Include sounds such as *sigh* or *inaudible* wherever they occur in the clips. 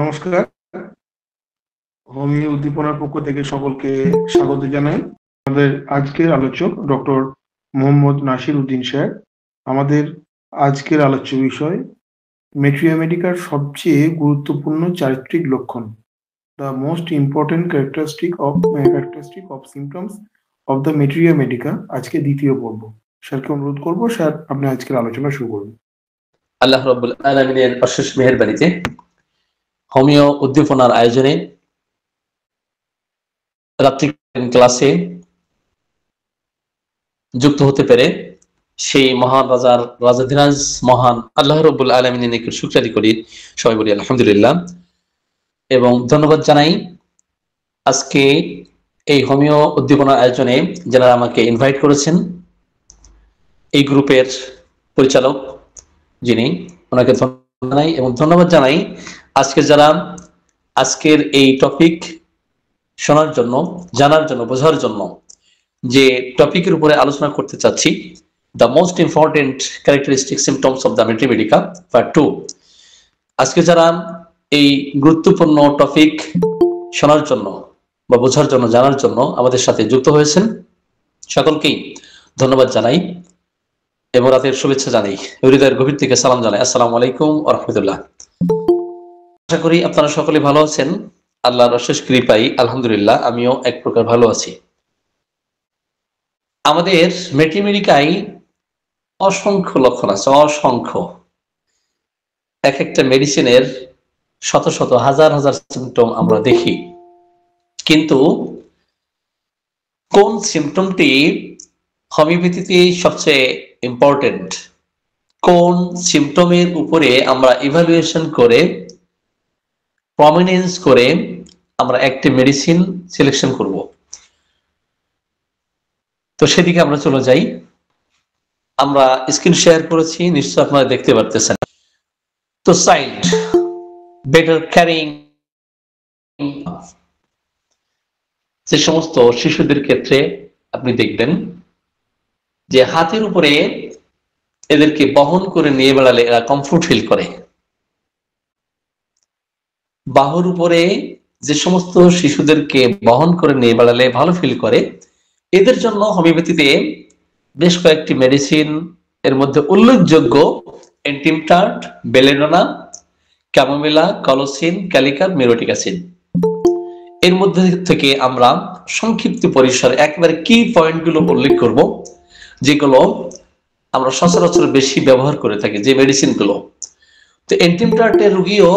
নমস্কার হোমি উদ্দীপনার পক্ষ থেকে সকলকে স্বাগত জানাই আমাদের আজকের আলোচক ডক্টর মোহাম্মদ নাসির উদ্দিন স্যার আমাদের আজকের আলোচ্য বিষয় মেট্রিয়ামেডিকার সবচেয়ে গুরুত্বপূর্ণ চারিত্রিক লক্ষণ the most important characteristic of characteristic of symptoms of the materia medica আজকে দ্বিতীয় পর্ব স্যারকে অনুরোধ করব স্যার আপনি আজকের আলোচনা শুরু করুন আল্লাহ রবুল আলমিনের অশেষ মেহরবানিতে হোমিও উদ্দীপনার আয়োজনে রাত্রিকালীন ক্লাসে যুক্ত হতে পেরে সেই মহান রাজার রাজাধিরাজ মহান আল্লাহ রবুল আলমিনের নিকট করি সবাই বলি আলহামদুলিল্লাহ এবং ধন্যবাদ জানাই আজকে এই হোমিও উদ্দীপনার আয়োজনে যারা আমাকে ইনভাইট করেছেন এই গ্রুপের পরিচালক যিনি ওনাকে ধন্যবাদ জানাই এবং ধন্যবাদ জানাই আজকে যারা আজকের এই টপিক শোনার জন্য জানার জন্য বোঝার জন্য যে টপিকের উপরে আলোচনা করতে চাচ্ছি the most important characteristic symptoms of the materia medica part two আজকে যারা এই গুরুত্বপূর্ণ টপিক শোনার জন্য বা বোঝার জন্য জানার জন্য আমাদের সাথে যুক্ত হয়েছেন সকলকেই ধন্যবাদ জানাই এবং রাতের শুভেচ্ছা জানাই হৃদয়ের গভীর থেকে সালাম জানাই আসসালামু আলাইকুম আহমতুল্লাহ আশা করি আপনারা সকলে ভালো আছেন আল্লাহর অশেষ কৃপাই আলহামদুলিল্লাহ আমিও এক প্রকার ভালো আছি আমাদের মেটিমেরিকায় অসংখ্য লক্ষণ আছে অসংখ্য এক একটা মেডিসিনের শত শত হাজার হাজার সিমটম আমরা দেখি কিন্তু কোন সিমটমটি হোমিওপ্যাথিতে সবচেয়ে ইম্পর্টেন্ট কোন সিমটমের উপরে আমরা ইভালুয়েশন করে প্রমিনেন্স করে আমরা একটি মেডিসিন সিলেকশন করব তো সেদিকে আমরা চলে যাই আমরা স্ক্রিন শেয়ার করেছি নিশ্চয় আপনারা দেখতে পারতেছেন তো সাইড বেটার ক্যারিং যে সমস্ত শিশুদের ক্ষেত্রে আপনি দেখবেন যে হাতের উপরে এদেরকে বহন করে নিয়ে বেড়ালে এরা কমফোর্ট ফিল করে বাহুর উপরে যে সমস্ত শিশুদেরকে বহন করে নিয়ে বেড়ালে ভালো ফিল করে এদের জন্য হোমিওপ্যাথিতে বেশ কয়েকটি মেডিসিন এর মধ্যে উল্লেখযোগ্য অ্যান্টিমটার্ট বেলেডোনা ক্যামোমিলা কলোসিন ক্যালিকার মিরোটিক অ্যাসিড এর মধ্যে থেকে আমরা সংক্ষিপ্ত পরিসরে একবারে কি পয়েন্টগুলো উল্লেখ করব যেগুলো আমরা সচরাচর বেশি ব্যবহার করে থাকি যে মেডিসিনগুলো তো অ্যান্টিমটার্টের রুগীও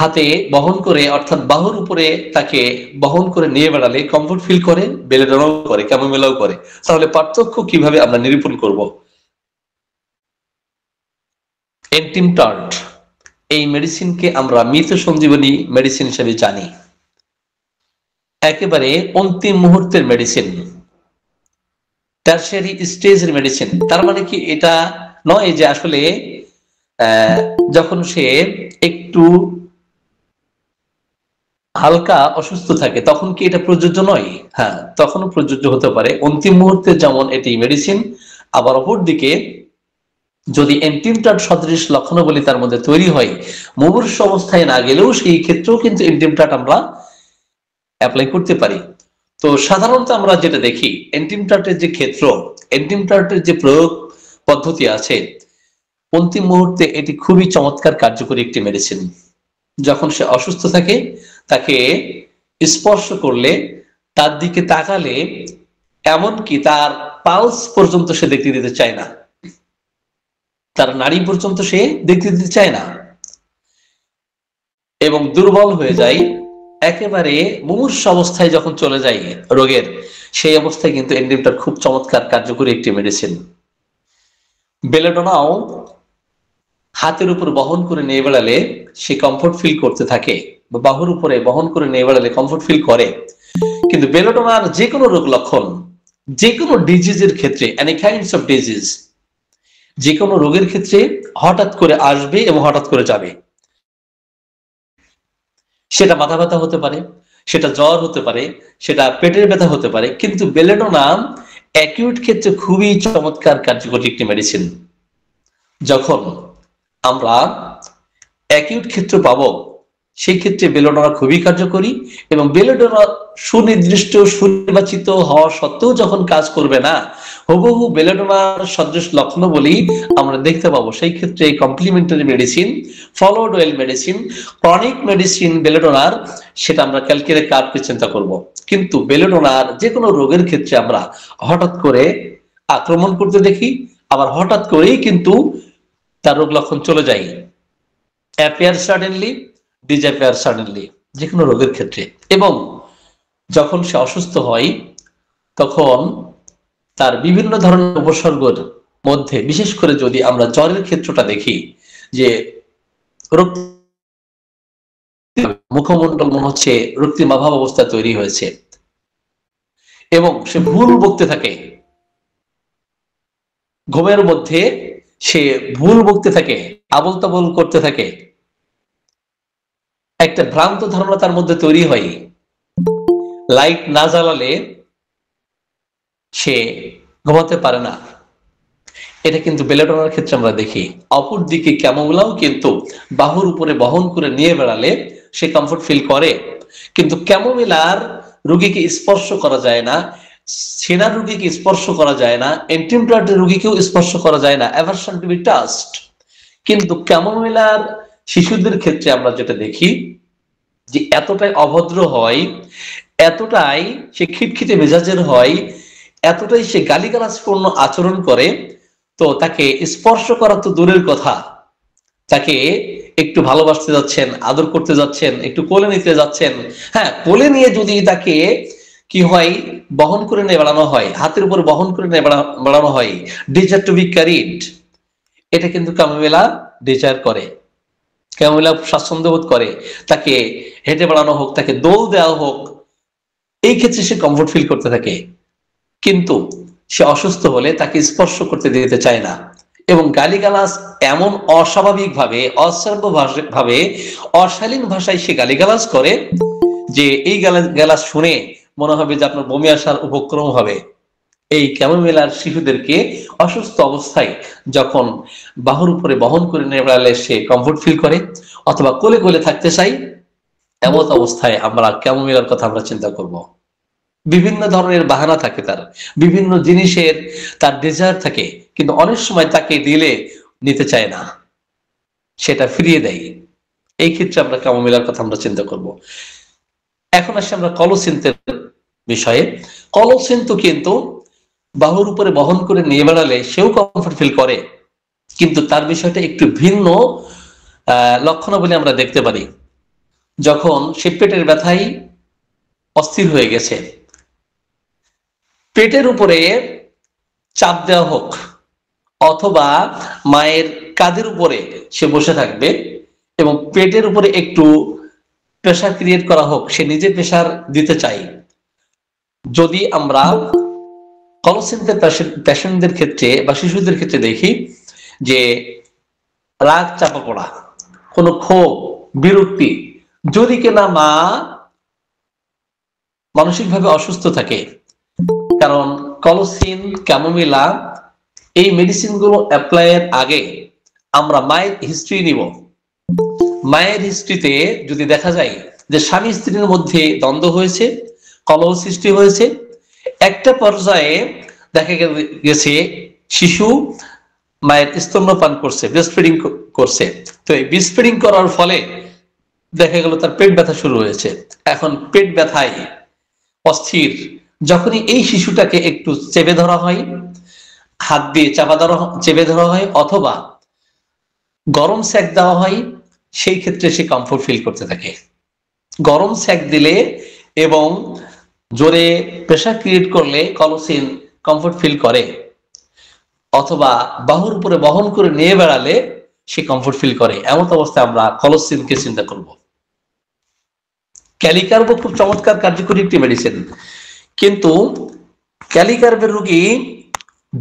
হাতে বহন করে অর্থাৎ বাহুর উপরে তাকে বহন করে নিয়ে বেড়ালে কমফোর্ট ফিল করে বেলেডানাও করে ক্যামোমেলাও করে তাহলে পার্থক্য কিভাবে আমরা নিরূপণ করব এন্টিম টার্ট এই মেডিসিনকে আমরা মৃত সঞ্জীবনী মেডিসিন হিসেবে জানি একেবারে অন্তিম মুহূর্তের মেডিসিন টার্সারি স্টেজের মেডিসিন তার মানে কি এটা নয় যে আসলে যখন সে একটু হালকা অসুস্থ থাকে তখন কি এটা প্রযোজ্য নয় হ্যাঁ তখনও প্রযোজ্য হতে পারে অন্তিম মুহূর্তে যেমন এটি মেডিসিন আবার অপর দিকে যদি এন্টিমটার সদৃশ লক্ষণাবলী তার মধ্যে তৈরি হয় মুমূর্ষ অবস্থায় না গেলেও সেই ক্ষেত্রেও কিন্তু এন্টিমটাট আমরা অ্যাপ্লাই করতে পারি তো সাধারণত আমরা যেটা দেখি এন্টিমটার্টের যে ক্ষেত্র এন্টিমটার্টের যে প্রয়োগ পদ্ধতি আছে অন্তিম মুহূর্তে এটি খুবই চমৎকার কার্যকরী একটি মেডিসিন যখন সে অসুস্থ থাকে তাকে স্পর্শ করলে তার দিকে তাকালে এমনকি তার পালস পর্যন্ত সে দেখতে দিতে চায় না তার নারী পর্যন্ত সে দেখতে দিতে চায় না এবং দুর্বল হয়ে যায় একেবারে মুমূর্ষ অবস্থায় যখন চলে যায় রোগের সেই অবস্থায় কিন্তু এনডিমটা খুব চমৎকার কার্যকরী একটি মেডিসিন বেলেডোনাও হাতের উপর বহন করে নিয়ে বেড়ালে সে কমফোর্ট ফিল করতে থাকে বা বাহুর উপরে বহন করে নিয়ে বেড়ালে কমফোর্ট ফিল করে কিন্তু বেলোটোনার যে কোনো রোগ লক্ষণ যে কোনো ডিজিজের ক্ষেত্রে অ্যানি অফ ডিজিজ যে কোনো রোগের ক্ষেত্রে হঠাৎ করে আসবে এবং হঠাৎ করে যাবে সেটা মাথা ব্যথা হতে পারে সেটা জ্বর হতে পারে সেটা পেটের ব্যথা হতে পারে কিন্তু বেলেডোনা অ্যাকিউট ক্ষেত্রে খুবই চমৎকার কার্যকরী একটি মেডিসিন যখন আমরা অ্যাকিউট ক্ষেত্র পাবো সেই ক্ষেত্রে বেলোডরা খুবই কার্যকরী এবং বেলোডরা সুনির্দিষ্ট সুনির্বাচিত হওয়া সত্ত্বেও যখন কাজ করবে না হুবহু বেলোডরার সদৃশ লক্ষণ বলেই আমরা দেখতে পাবো সেই ক্ষেত্রে complementary medicine followed well medicine chronic medicine বেলোডোনার সেটা আমরা ক্যালকুলেট কাটতে চিন্তা করব। কিন্তু বেলোডোনার যে কোনো রোগের ক্ষেত্রে আমরা হঠাৎ করে আক্রমণ করতে দেখি আবার হঠাৎ করেই কিন্তু তার রোগ লক্ষণ চলে যায় অ্যাপিয়ার সাডেনলি ডিজাপিয়ার সাডেনলি যে কোনো রোগের ক্ষেত্রে এবং যখন সে অসুস্থ হয় তখন তার বিভিন্ন ধরনের উপসর্গের মধ্যে বিশেষ করে যদি আমরা জ্বরের ক্ষেত্রটা দেখি যে মুখমন্ডল মুখমণ্ডল মনে হচ্ছে রক্তিমাভাব অবস্থা তৈরি হয়েছে এবং সে ভুল বকতে থাকে ঘুমের মধ্যে সে ভুল বকতে থাকে আবল তাবল করতে থাকে একটা ভ্রান্ত ধারণা তার মধ্যে তৈরি হয় লাইট না জ্বালালে সে ঘুমাতে পারে না এটা কিন্তু বেলেটনার ক্ষেত্রে আমরা দেখি অপরদিকে ক্যামোগুলাও কিন্তু বাহুর উপরে বহন করে নিয়ে বেড়ালে সে কমফোর্ট ফিল করে কিন্তু ক্যামোমিলার রুগীকে স্পর্শ করা যায় না সেনা রুগীকে স্পর্শ করা যায় না এন্টিমপ্লয়েড রুগীকেও স্পর্শ করা যায় না অ্যাভারশন টু বি টাস্ট কিন্তু ক্যামোমিলার শিশুদের ক্ষেত্রে আমরা যেটা দেখি যে এতটাই অভদ্র হয় এতটাই সে খিটখিটে মেজাজের হয় এতটাই সে গালিগালাজপূর্ণ আচরণ করে তো তাকে স্পর্শ করা তো দূরের কথা তাকে একটু ভালোবাসতে যাচ্ছেন আদর করতে যাচ্ছেন একটু কোলে নিতে যাচ্ছেন হ্যাঁ কোলে নিয়ে যদি তাকে কি হয় বহন করে নিয়ে বেড়ানো হয় হাতের উপর বহন করে নিয়ে বেড়ানো হয় ডিজার টু বি ক্যারিড এটা কিন্তু কামমেলা ডিজার করে ক্যামিলা স্বাচ্ছন্দ্য বোধ করে তাকে হেঁটে বেড়ানো হোক তাকে দোল দেওয়া হোক এই ক্ষেত্রে সে কমফোর্ট ফিল করতে থাকে কিন্তু সে অসুস্থ হলে তাকে স্পর্শ করতে দিতে চায় না এবং গালিগালাজ এমন অস্বাভাবিকভাবে অশ্রাব্য ভাবে অশালীন ভাষায় সে গালিগালাজ করে যে এই গালাজ শুনে মনে হবে যে আপনার বমি আসার উপক্রম হবে এই ক্যামোমেলার শিশুদেরকে অসুস্থ অবস্থায় যখন বাহুর উপরে বহন করে নিয়ে বেড়ালে সে কমফোর্ট ফিল করে অথবা কোলে কোলে থাকতে চাই এমন অবস্থায় আমরা ক্যামোমেলার কথা আমরা চিন্তা করব। বিভিন্ন ধরনের বাহানা থাকে তার বিভিন্ন জিনিসের তার ডিজায়ার থাকে কিন্তু অনেক সময় তাকে দিলে নিতে চায় না সেটা ফিরিয়ে দেয় এই ক্ষেত্রে আমরা ক্যামোমেলার কথা আমরা চিন্তা করব। এখন আসি আমরা কলসিন্তের বিষয়ে কলসিন্তু কিন্তু বাহুর উপরে বহন করে নিয়ে বেড়ালে সেও কমফোর্ট ফিল করে কিন্তু তার বিষয়টা একটু ভিন্ন লক্ষণ বলে আমরা দেখতে পারি যখন সে পেটের ব্যথাই অস্থির হয়ে গেছে পেটের উপরে চাপ দেওয়া হোক অথবা মায়ের কাদের উপরে সে বসে থাকবে এবং পেটের উপরে একটু প্রেশার ক্রিয়েট করা হোক সে নিজে প্রেশার দিতে চাই যদি আমরা কলসেন্টের পেশেন্টদের ক্ষেত্রে বা শিশুদের ক্ষেত্রে দেখি যে রাগ চাপা পড়া কোনো ক্ষোভ বিরক্তি যদি কিনা মা মানসিকভাবে অসুস্থ থাকে কারণ কলসিন ক্যামোমিলা এই মেডিসিন গুলো অ্যাপ্লাইয়ের আগে আমরা মায়ের হিস্ট্রি নিব মায়ের হিস্ট্রিতে যদি দেখা যায় যে স্বামী স্ত্রীর মধ্যে দ্বন্দ্ব হয়েছে কলহ সৃষ্টি হয়েছে একটা পর্যায়ে দেখা গেছে শিশু মায়ের স্তন্যপান করছে ব্রেস্টফিডিং করছে তো এই ব্রেস্টফিডিং করার ফলে দেখা গেল তার পেট ব্যথা শুরু হয়েছে এখন পেট ব্যথায় অস্থির যখনই এই শিশুটাকে একটু চেপে ধরা হয় হাত দিয়ে চাপা ধরা চেপে ধরা হয় অথবা গরম স্যাক দেওয়া হয় সেই ক্ষেত্রে সে কমফোর্ট ফিল করতে থাকে গরম স্যাক দিলে এবং জোরে প্রেশার ক্রিয়েট করলে কলসিন কমফোর্ট ফিল করে অথবা বাহুর উপরে বহন করে নিয়ে বেড়ালে সে কমফোর্ট ফিল করে এমন অবস্থায় আমরা কলসিনকে চিন্তা করব ক্যালিকার্ব খুব চমৎকার কার্যকরী একটি মেডিসিন কিন্তু ক্যালিকার্বের রুগী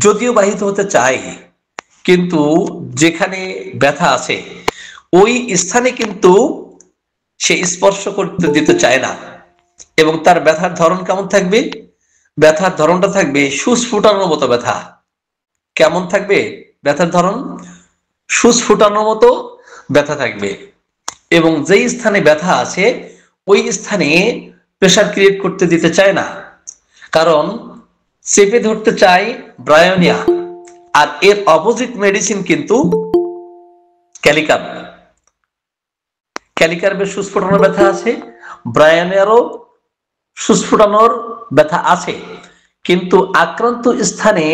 যদিও বাহিত হতে চায় কিন্তু যেখানে ব্যথা আছে ওই স্থানে কিন্তু সে স্পর্শ করতে দিতে চায় না এবং তার ব্যথার ধরন কেমন থাকবে ব্যথার ধরনটা থাকবে সুস ফুটানোর মতো ব্যথা কেমন থাকবে ব্যথার ধরন সুস ফুটানোর মতো ব্যথা থাকবে এবং যেই স্থানে ব্যথা আছে ওই স্থানে প্রেশার ক্রিয়েট করতে দিতে চায় না কারণ চেপে ধরতে চাই ব্রায়োনিয়া আর এর অপোজিট মেডিসিন কিন্তু ক্যালিকার ক্যালিকার্বের সুস্ফুটনের ব্যথা আছে ব্রায়োনিয়ারও সুস্ফুটানোর ব্যথা আছে কিন্তু আক্রান্ত স্থানে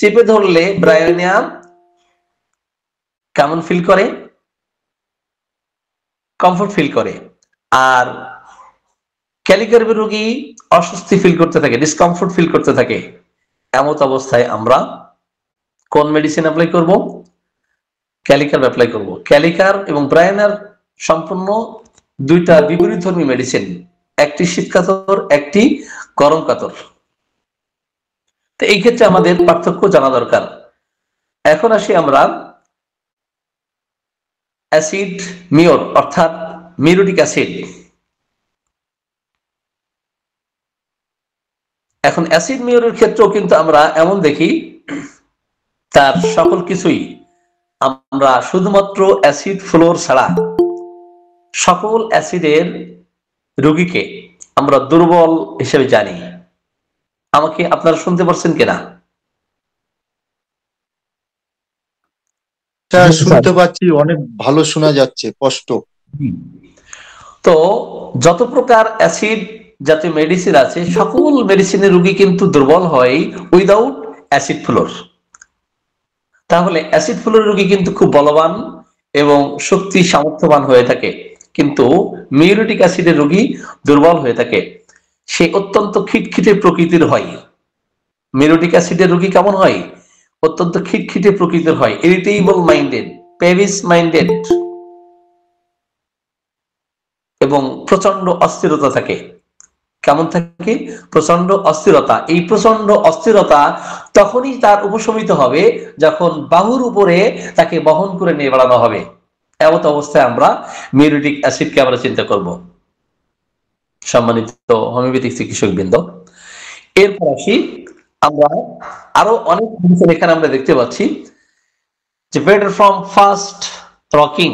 চেপে ধরলে ব্রায়োনিয়াম কেমন ফিল করে কমফোর্ট ফিল করে আর ক্যালিকার্বি রোগী অস্বস্তি ফিল করতে থাকে ডিসকমফোর্ট ফিল করতে থাকে এমত অবস্থায় আমরা কোন মেডিসিন অ্যাপ্লাই করব ক্যালিকার অ্যাপ্লাই করব ক্যালিকার এবং ব্রায়নার সম্পূর্ণ দুইটা ধর্মী মেডিসিন একটি শীত কাতর একটি গরম কাতর তো এই ক্ষেত্রে আমাদের পার্থক্য জানা দরকার এখন আসি আমরা অ্যাসিড মিওর অর্থাৎ মিউরিটিক অ্যাসিড এখন অ্যাসিড মিওরের ক্ষেত্রেও কিন্তু আমরা এমন দেখি তার সকল কিছুই আমরা শুধুমাত্র অ্যাসিড ফ্লোর ছাড়া সকল অ্যাসিডের রোগীকে আমরা দুর্বল হিসেবে জানি আমাকে আপনারা শুনতে পারছেন কিনা শুনতে পাচ্ছি অনেক ভালো শোনা যাচ্ছে স্পষ্ট তো যত প্রকার অ্যাসিড যাতে মেডিসিন আছে সকল মেডিসিনের রোগী কিন্তু দুর্বল হয় উইদাউট অ্যাসিড ফ্লোর তাহলে অ্যাসিড ফ্লোর রোগী কিন্তু খুব বলবান এবং শক্তি সামর্থ্যবান হয়ে থাকে কিন্তু মিউরিটিক অ্যাসিডের রোগী দুর্বল হয়ে থাকে সে অত্যন্ত খিটখিটে প্রকৃতির হয় মিউরিটিক অ্যাসিডের রোগী কেমন হয় অত্যন্ত খিটখিটে প্রকৃতির হয় ইরিটেবল মাইন্ডেড প্যাভিস মাইন্ডেড এবং প্রচন্ড অস্থিরতা থাকে কেমন থাকে প্রচন্ড অস্থিরতা এই প্রচন্ড অস্থিরতা তখনই তার উপশমিত হবে যখন বাহুর উপরে তাকে বহন করে নিয়ে বেড়ানো হবে এমত অবস্থায় আমরা মিউরিটিক অ্যাসিডকে আমরা চিন্তা করব সম্মানিত হোমিওপ্যাথিক চিকিৎসক বৃন্দ এরপর আসি আমরা আরো অনেক জিনিসের এখানে আমরা দেখতে পাচ্ছি যে better from first rocking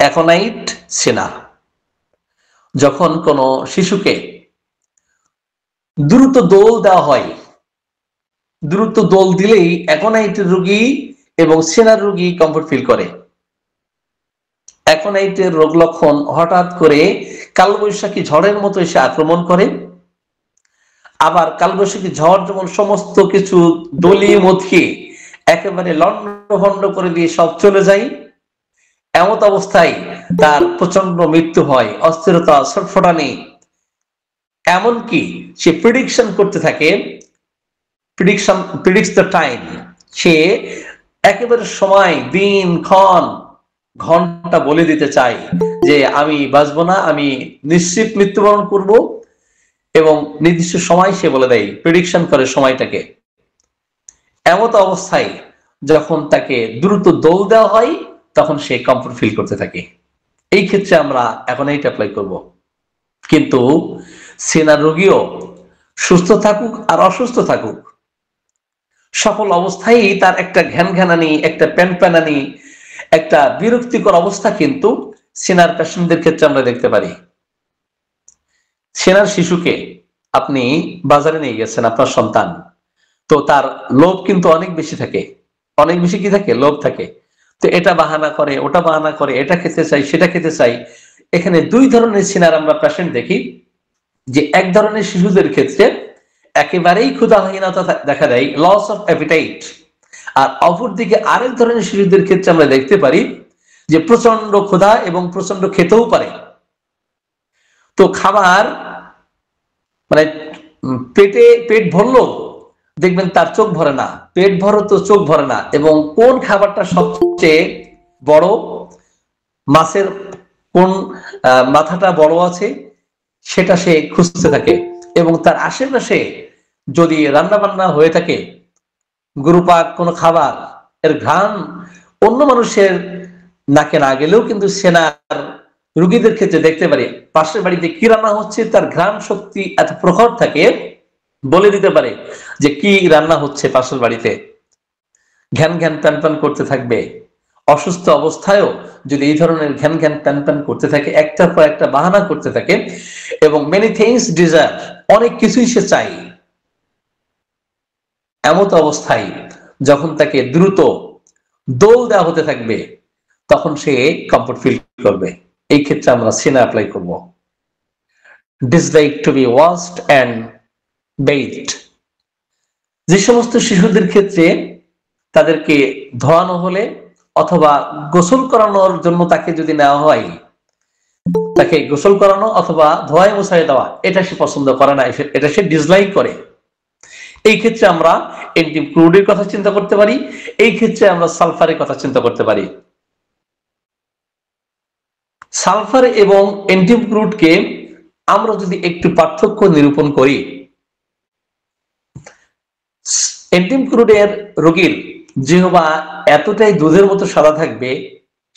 aconite cina যখন কোনো শিশুকে দ্রুত দোল দেওয়া হয় দ্রুত দোল দিলেই অ্যাকোনাইট রুগী এবং সেনার রুগী কমফোর্ট ফিল করে এখন এইটি রোগ লক্ষণ হঠাৎ করে কালবৈশাখী ঝড়ের মতো এসে আক্রমণ করে আবার কালবৈশাখী ঝড় যেমন সমস্ত কিছু দলিয়ে মতকে একেবারে লণ্ডভণ্ড করে দিয়ে সব চলে যায় এমত অবস্থায় তার প্রচন্ড মৃত্যু হয় অস্থিরতা নেই এমনকি সে প্রিডিকশন করতে থাকে প্রিডিকশন প্রিডিক্স দ্য টাইম সে একেবারে সময় দিন ক্ষণ ঘন্টা বলে দিতে চাই যে আমি বাঁচব না আমি নিশ্চিত মৃত্যুবরণ করব এবং নির্দিষ্ট সময় সে বলে দেয় প্রেডিকশন করে সময়টাকে এমত অবস্থায় যখন তাকে দ্রুত দৌড় দেওয়া হয় তখন সে কমফোর্ট ফিল করতে থাকে এই ক্ষেত্রে আমরা এখন এইটা অ্যাপ্লাই করব কিন্তু সেনা রোগীও সুস্থ থাকুক আর অসুস্থ থাকুক সফল অবস্থায় তার একটা ঘ্যান ঘ্যানানি একটা প্যান প্যানানি একটা বিরক্তিকর অবস্থা কিন্তু সেনার পেশেন্টদের ক্ষেত্রে আমরা দেখতে পারি সেনার শিশুকে আপনি বাজারে নিয়ে গেছেন আপনার সন্তান তো তার লোভ কিন্তু অনেক বেশি থাকে অনেক বেশি কি থাকে লোভ থাকে তো এটা বাহানা করে ওটা বাহানা করে এটা খেতে চাই সেটা খেতে চাই এখানে দুই ধরনের সেনার আমরা পেশেন্ট দেখি যে এক ধরনের শিশুদের ক্ষেত্রে একেবারেই ক্ষুধাহীনতা দেখা দেয় লস অফ অ্যাপিটাইট আর অপরদিকে আরেক ধরনের শিশুদের ক্ষেত্রে আমরা দেখতে পারি যে প্রচন্ড ক্ষুধা এবং প্রচন্ড খেতেও পারে তো খাবার মানে পেটে পেট ভরলো দেখবেন তার চোখ ভরে না পেট ভরো তো চোখ ভরে না এবং কোন খাবারটা সবচেয়ে বড় মাছের কোন মাথাটা বড় আছে সেটা সে খুঁজতে থাকে এবং তার আশেপাশে যদি রান্না বান্না হয়ে থাকে গুরুপাক কোন খাবার এর ঘ্রাণ অন্য মানুষের নাকে না গেলেও কিন্তু সেনার রুগীদের ক্ষেত্রে দেখতে পারি পাশের বাড়িতে কি রান্না হচ্ছে তার ঘ্রাম শক্তি এত প্রখর থাকে বলে দিতে পারে যে কি রান্না হচ্ছে পাশের বাড়িতে ঘ্যান ঘ্যান প্যান প্যান করতে থাকবে অসুস্থ অবস্থায়ও যদি এই ধরনের ঘ্যান ঘ্যান প্যান প্যান করতে থাকে একটার পর একটা বাহানা করতে থাকে এবং মেনি থিংস ডিজায়ার অনেক কিছুই সে চায় এমত অবস্থায় যখন তাকে দ্রুত দোল দেওয়া হতে থাকবে তখন সে কমফোর্ট ফিল করবে এই ক্ষেত্রে আমরা সিনা অ্যাপ্লাই করব dislike to be washed and bathed যে সমস্ত শিশুদের ক্ষেত্রে তাদেরকে ধোয়ানো হলে অথবা গোসল করানোর জন্য তাকে যদি নেওয়া হয় তাকে গোসল করানো অথবা ধোয়ায় মোছায় দেওয়া এটা সে পছন্দ করে না এটা সে ডিসলাইক করে এই ক্ষেত্রে আমরা এন্টি ক্রুডের কথা চিন্তা করতে পারি এই ক্ষেত্রে আমরা সালফারের কথা চিন্তা করতে পারি সালফার এবং এন্টিম ক্রুডকে আমরা যদি একটু পার্থক্য নিরূপণ করি এন্টিম ক্রুডের রোগীর যেহবা এতটাই দুধের মতো সাদা থাকবে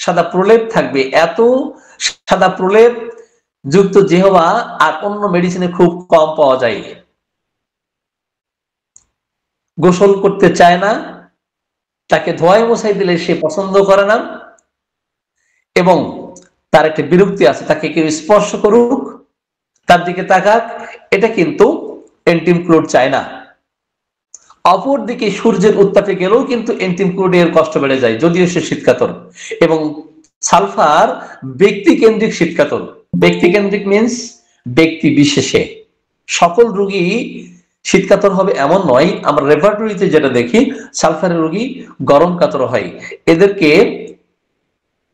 সাদা প্রলেপ থাকবে এত সাদা প্রলেপ যুক্ত যেহবা আর অন্য মেডিসিনে খুব কম পাওয়া যায় গোসল করতে চায় না তাকে ধোয়ায় মোছাই দিলে সে পছন্দ করে না এবং তার একটা বিরক্তি আছে তাকে কেউ স্পর্শ করুক তার দিকে তাকাক এটা কিন্তু এন্টিম ক্লোড চায় না অপরদিকে সূর্যের উত্তাপে গেলেও কিন্তু এন্টিম ক্লোডের কষ্ট বেড়ে যায় যদিও সে শীতকাতর এবং সালফার ব্যক্তি কেন্দ্রিক শীতকাতর ব্যক্তি কেন্দ্রিক মিনস ব্যক্তি বিশেষে সকল রুগী শীত কাতর হবে এমন নয় আমরা রেপার্টরিতে যেটা দেখি সালফারের রোগী গরম কাতর হয় এদেরকে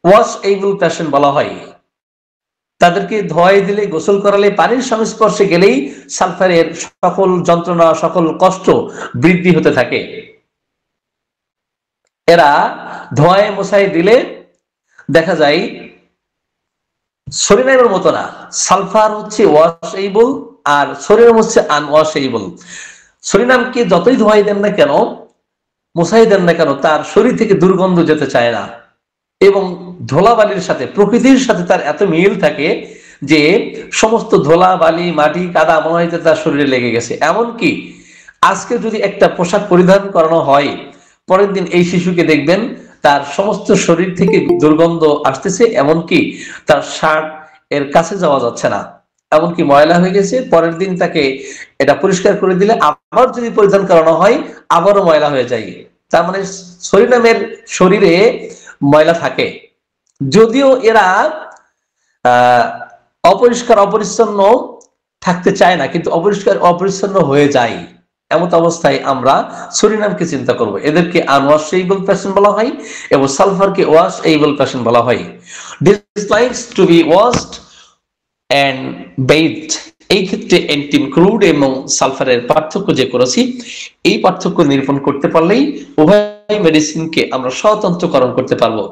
ওয়াশ এইবল প্যাশন বলা হয় তাদেরকে ধোয়াই দিলে গোসল করালে পানির সংস্পর্শে গেলেই সালফারের সকল যন্ত্রণা সকল কষ্ট বৃদ্ধি হতে থাকে এরা ধোয়ায় মশাই দিলে দেখা যায় শরীরের মতো না সালফার হচ্ছে ওয়াশ এইবল আর শরীর হচ্ছে আন অসেইবল শরীরামকে যতই ধোয়াই দেন না কেন মোসাই দেন না কেন তার শরীর থেকে দুর্গন্ধ যেতে চায় না এবং ধোলাবালির সাথে প্রকৃতির সাথে তার এত মিল থাকে যে সমস্ত ধোলা বালি মাটি কাদা মনে তার শরীরে লেগে গেছে এমন কি আজকে যদি একটা পোশাক পরিধান করানো হয় পরের দিন এই শিশুকে দেখবেন তার সমস্ত শরীর থেকে দুর্গন্ধ আসতেছে এমন কি তার শার্ট এর কাছে যাওয়া যাচ্ছে না এমনকি ময়লা হয়ে গেছে পরের দিন তাকে এটা পরিষ্কার করে দিলে আবার যদি পরিধান করানো হয় আবারও ময়লা হয়ে যায় তার মানে সরিনামের শরীরে ময়লা থাকে যদিও এরা অপরিষ্কার অপরিচ্ছন্ন থাকতে চায় না কিন্তু অপরিষ্কার অপরিচ্ছন্ন হয়ে যায় এমত অবস্থায় আমরা সুরিনামকে চিন্তা করব এদেরকে আনওয়াশেবল ফ্যাশন বলা হয় এবং সালফারকে ওয়াশ এইবল ফ্যাশন বলা হয় dislikes to be washed and bathed এই ক্ষেত্রে অ্যান্টিম ক্রুড এবং সালফারের পার্থক্য যে করেছি এই পার্থক্য নিরূপণ করতে পারলেই উভয় মেডিসিনকে আমরা স্বতন্ত্রকরণ করতে পারবো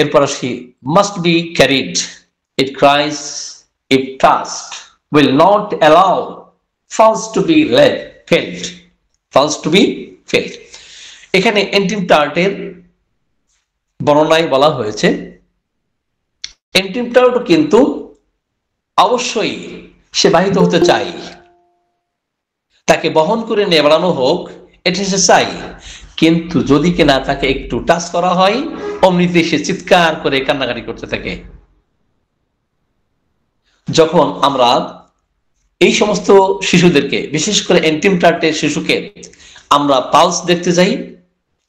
এরপর আসি must be carried it cries if trust will not allow falls to be led felt falls to be failed এখানে এন্টিম টার্টের বর্ণনায় বলা হয়েছে এন্টিম টার্ট কিন্তু অবশ্যই সে বাহিত হতে চাই তাকে বহন করে নিয়ে বেড়ানো হোক এটা সে চাই কিন্তু যদি কিনা তাকে একটু টাচ করা হয় অমনিতে সে চিৎকার করে কান্নাকাটি করতে থাকে যখন আমরা এই সমস্ত শিশুদেরকে বিশেষ করে এন্টিম টার্টের শিশুকে আমরা পালস দেখতে যাই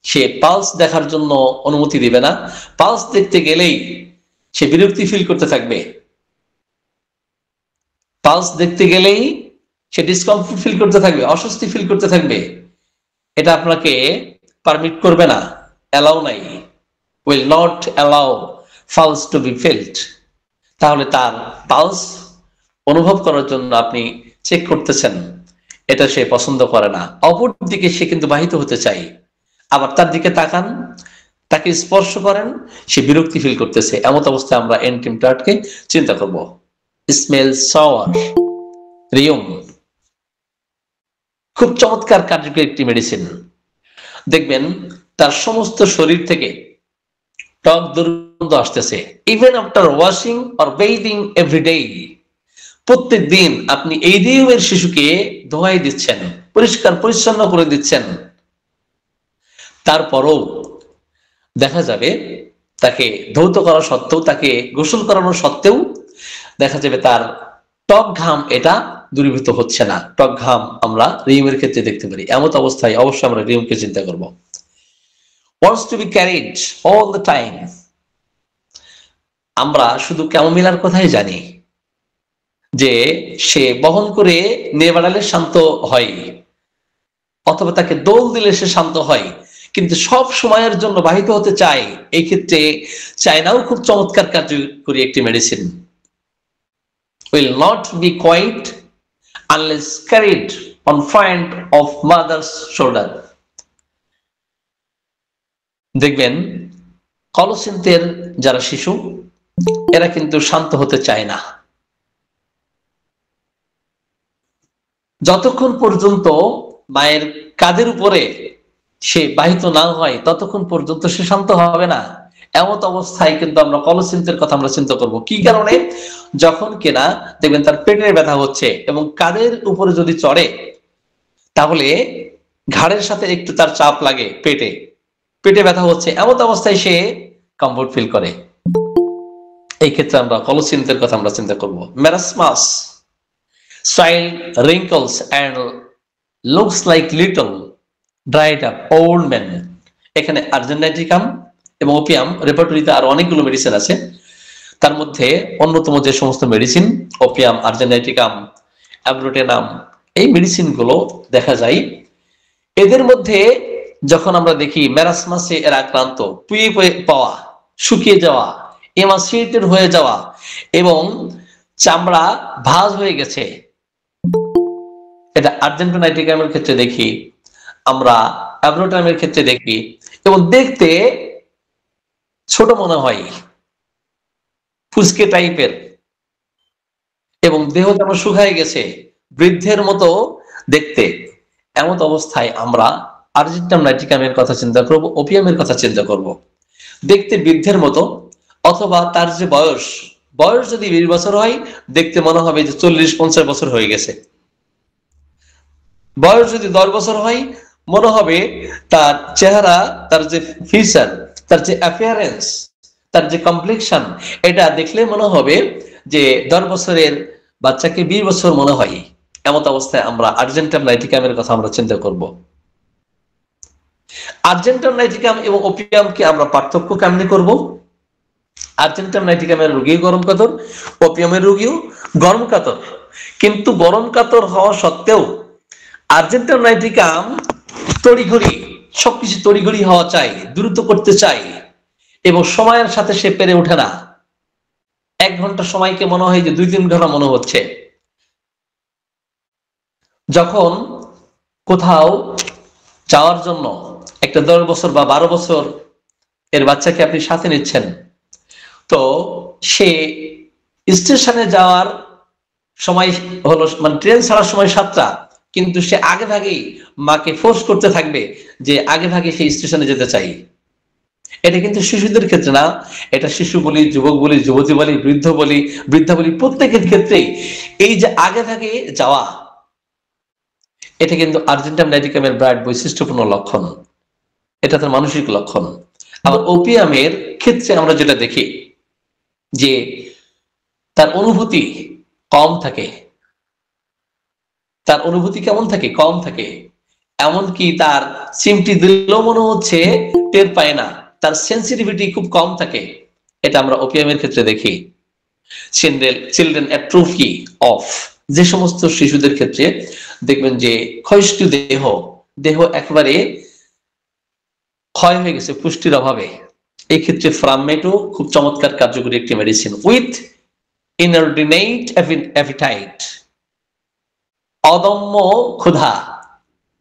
সে পালস দেখার জন্য অনুমতি দিবে না পালস দেখতে গেলেই সে বিরক্তি ফিল করতে থাকবে পালস দেখতে গেলেই সে ডিসকমফোর্ট ফিল করতে থাকবে অস্বস্তি ফিল করতে থাকবে এটা আপনাকে পারমিট করবে না অ্যালাউ নাই will not allow falls to be felt তাহলে তার পালস অনুভব করার জন্য আপনি চেক করতেছেন এটা সে পছন্দ করে না অপর দিকে সে কিন্তু বাহিত হতে চাই আবার তার দিকে তাকান তাকে স্পর্শ করেন সে বিরক্তি ফিল করতেছে এমত অবস্থায় আমরা এন্টিম টার্টকে চিন্তা করবো স্মেল সাওয়ার রিয়ম খুব চমৎকার কার্যকর একটি মেডিসিন দেখবেন তার সমস্ত শরীর থেকে টক দুর্গন্ধ আসতেছে even after washing or bathing everyday প্রত্যেক দিন আপনি এই রিয়মের শিশুকে ধোয়াই দিচ্ছেন পরিষ্কার পরিচ্ছন্ন করে দিচ্ছেন তারপরও দেখা যাবে তাকে ধৌত করা সত্ত্বেও তাকে গোসল করানো সত্ত্বেও দেখা যাবে তার টক ঘাম এটা দূরীভূত হচ্ছে না টক ঘাম আমরা রিমের ক্ষেত্রে দেখতে পারি এমন অবস্থায় অবশ্যই আমরা রিমকে চিন্তা করব wants to be carried all the time আমরা শুধু ক্যামোমিলার কথাই জানি যে সে বহন করে নিয়ে বেড়ালে শান্ত হয় অথবা তাকে দোল দিলে সে শান্ত হয় কিন্তু সব সময়ের জন্য বাহিত হতে চায় এই ক্ষেত্রে চায়নাও খুব চমৎকার কার্যকরী একটি medicine will not be quiet unless carried on front of mother's shoulder দেখবেন কলসিন্তের যারা শিশু এরা কিন্তু শান্ত হতে চায় না যতক্ষণ পর্যন্ত মায়ের কাদের উপরে সে বাহিত না হয় ততক্ষণ পর্যন্ত সে শান্ত হবে না এমত অবস্থায় কিন্তু আমরা কলসিন্তের কথা আমরা চিন্তা করব কি কারণে যখন কিনা দেখবেন তার পেটের ব্যথা হচ্ছে এবং কাদের উপরে যদি চড়ে তাহলে ঘাড়ের সাথে একটু তার চাপ লাগে পেটে পেটে ব্যথা হচ্ছে এমত অবস্থায় সে কমফোর্ট ফিল করে এই ক্ষেত্রে আমরা কলসিন্তের কথা আমরা চিন্তা করব marasmus child wrinkles and looks like little dried up old man এখানে আর্জেন্টাইটিকাম এবং ওপিয়াম রেপার্টরিতে আরো অনেকগুলো মেডিসিন আছে তার মধ্যে অন্যতম যে সমস্ত মেডিসিন ওপিয়াম আর্জেন্টাইটিকাম অ্যাব্রোটেনাম এই মেডিসিনগুলো দেখা যায় এদের মধ্যে যখন আমরা দেখি ম্যারাসমাসে এরা আক্রান্ত পুয়ে পাওয়া শুকিয়ে যাওয়া এমাসিয়েটেড হয়ে যাওয়া এবং চামড়া ভাজ হয়ে গেছে এটা আর্জেন্টোনাইটিকামের ক্ষেত্রে দেখি আমরা অ্যাব্রোটামের ক্ষেত্রে দেখি এবং দেখতে ছোট মনে হয় ফুসকে টাইপের এবং দেহ যেন শুকায় গেছে বৃদ্ধের মতো দেখতে এমন অবস্থায় আমরা আর্জেন্টাম নাইটিকামের কথা চিন্তা করব ওপিয়ামের কথা চিন্তা করব দেখতে বৃদ্ধের মতো অথবা তার যে বয়স বয়স যদি বিশ বছর হয় দেখতে মনে হবে যে চল্লিশ পঞ্চাশ বছর হয়ে গেছে বয়স যদি দশ বছর হয় মনে হবে তার চেহারা তার যে ফিচার তার যে অ্যাপিয়ারেন্স তার যে কমপ্লেকশন এটা দেখলে মনে হবে যে দশ বছরের বাচ্চাকে বিশ বছর মনে হয় এমন অবস্থায় আমরা আর্জেন্টাম নাইটিকামের কথা আমরা চিন্তা করব আর্জেন্টাম নাইটিকাম এবং ওপিয়ামকে আমরা পার্থক্য কেমনি করব আর্জেন্টাম নাইটিকামের রোগী গরম কাতর ওপিয়ামের রুগীও গরম কাতর কিন্তু গরম কাতর হওয়া সত্ত্বেও আর্জেন্টাম নাইটিকাম তড়িঘড়ি সবকিছু তড়িঘড়ি হওয়া চাই দ্রুত করতে চাই এবং সময়ের সাথে সে পেরে ওঠে না এক ঘন্টা সময়কে মনে হয় যে দুই তিন ঘন্টা মনে হচ্ছে যখন কোথাও যাওয়ার জন্য একটা দশ বছর বা বারো বছর এর বাচ্চাকে আপনি সাথে নিচ্ছেন তো সে স্টেশনে যাওয়ার সময় হলো মানে ট্রেন ছাড়ার সময় সাতটা কিন্তু সে আগে ভাগেই মাকে ফোর্স করতে থাকবে যে আগে ভাগে সেই স্টেশনে যেতে চাই এটা কিন্তু শিশুদের ক্ষেত্রে না এটা শিশু বলি যুবক বলি যুবতী বলি বৃদ্ধ বলি বৃদ্ধা বলি প্রত্যেকের ক্ষেত্রেই এই যে আগে ভাগে যাওয়া এটা কিন্তু আর্জেন্টাম নাইটিকামের ব্রাড বৈশিষ্ট্যপূর্ণ লক্ষণ এটা তার মানসিক লক্ষণ আবার ওপিয়ামের ক্ষেত্রে আমরা যেটা দেখি যে তার অনুভূতি কম থাকে তার অনুভূতি কেমন থাকে কম থাকে এমনকি তার সিমটি দিলেও মনে হচ্ছে টের পায় না তার সেন্সিটিভিটি খুব কম থাকে এটা আমরা ওপিয়ামের ক্ষেত্রে দেখি চিলড্রেন চিলড্রেন অ্যাট্রোফি অফ যে সমস্ত শিশুদের ক্ষেত্রে দেখবেন যে ক্ষয়ষ্টি দেহ দেহ একবারে ক্ষয় হয়ে গেছে পুষ্টির অভাবে এই ক্ষেত্রে ফ্রামেটো খুব চমৎকার কার্যকরী একটি মেডিসিন উইথ ইনঅর্ডিনেট অ্যাপিটাইট অদম্য ক্ষুধা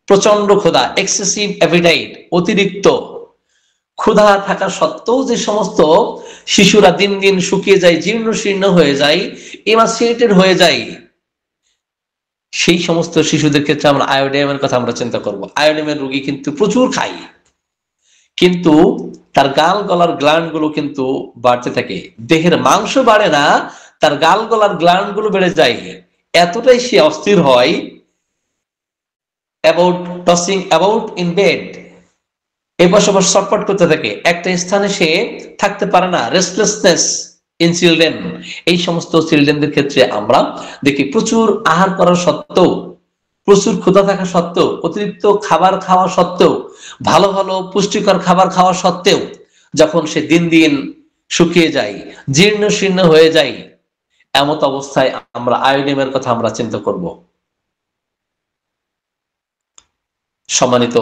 প্রচন্ড ক্ষুধা এক্সেসিভ অ্যাপিটাইট অতিরিক্ত ক্ষুধা থাকা সত্ত্বেও যে সমস্ত শিশুরা দিন দিন শুকিয়ে যায় জীর্ণ শীর্ণ হয়ে যায় ইমাসিনেটেড হয়ে যায় সেই সমস্ত শিশুদের ক্ষেত্রে আমরা আয়োডিয়ামের কথা আমরা চিন্তা করব আয়োডিয়ামের রোগী কিন্তু প্রচুর খাই কিন্তু তার গাল গলার গ্লান্ডগুলো কিন্তু বাড়তে থাকে দেহের মাংস বাড়ে না তার গাল গলার গ্লান্ডগুলো বেড়ে যায় এতটাই সে অস্থির হয় about tossing about in bed এপাশ ওপাশ ছটপট করতে থাকে একটা স্থানে সে থাকতে পারে না রেস্টলেসনেস ইন চিলড্রেন এই সমস্ত চিলড্রেনদের ক্ষেত্রে আমরা দেখি প্রচুর আহার করা সত্ত্বেও প্রচুর ক্ষুধা থাকা সত্ত্বেও অতিরিক্ত খাবার খাওয়া সত্ত্বেও ভালো ভালো পুষ্টিকর খাবার খাওয়া সত্ত্বেও যখন সে দিন দিন শুকিয়ে যায় জীর্ণ শীর্ণ হয়ে যায় এমত অবস্থায় আমরা আয়োডিয়ামের কথা আমরা চিন্তা করব সম্মানিত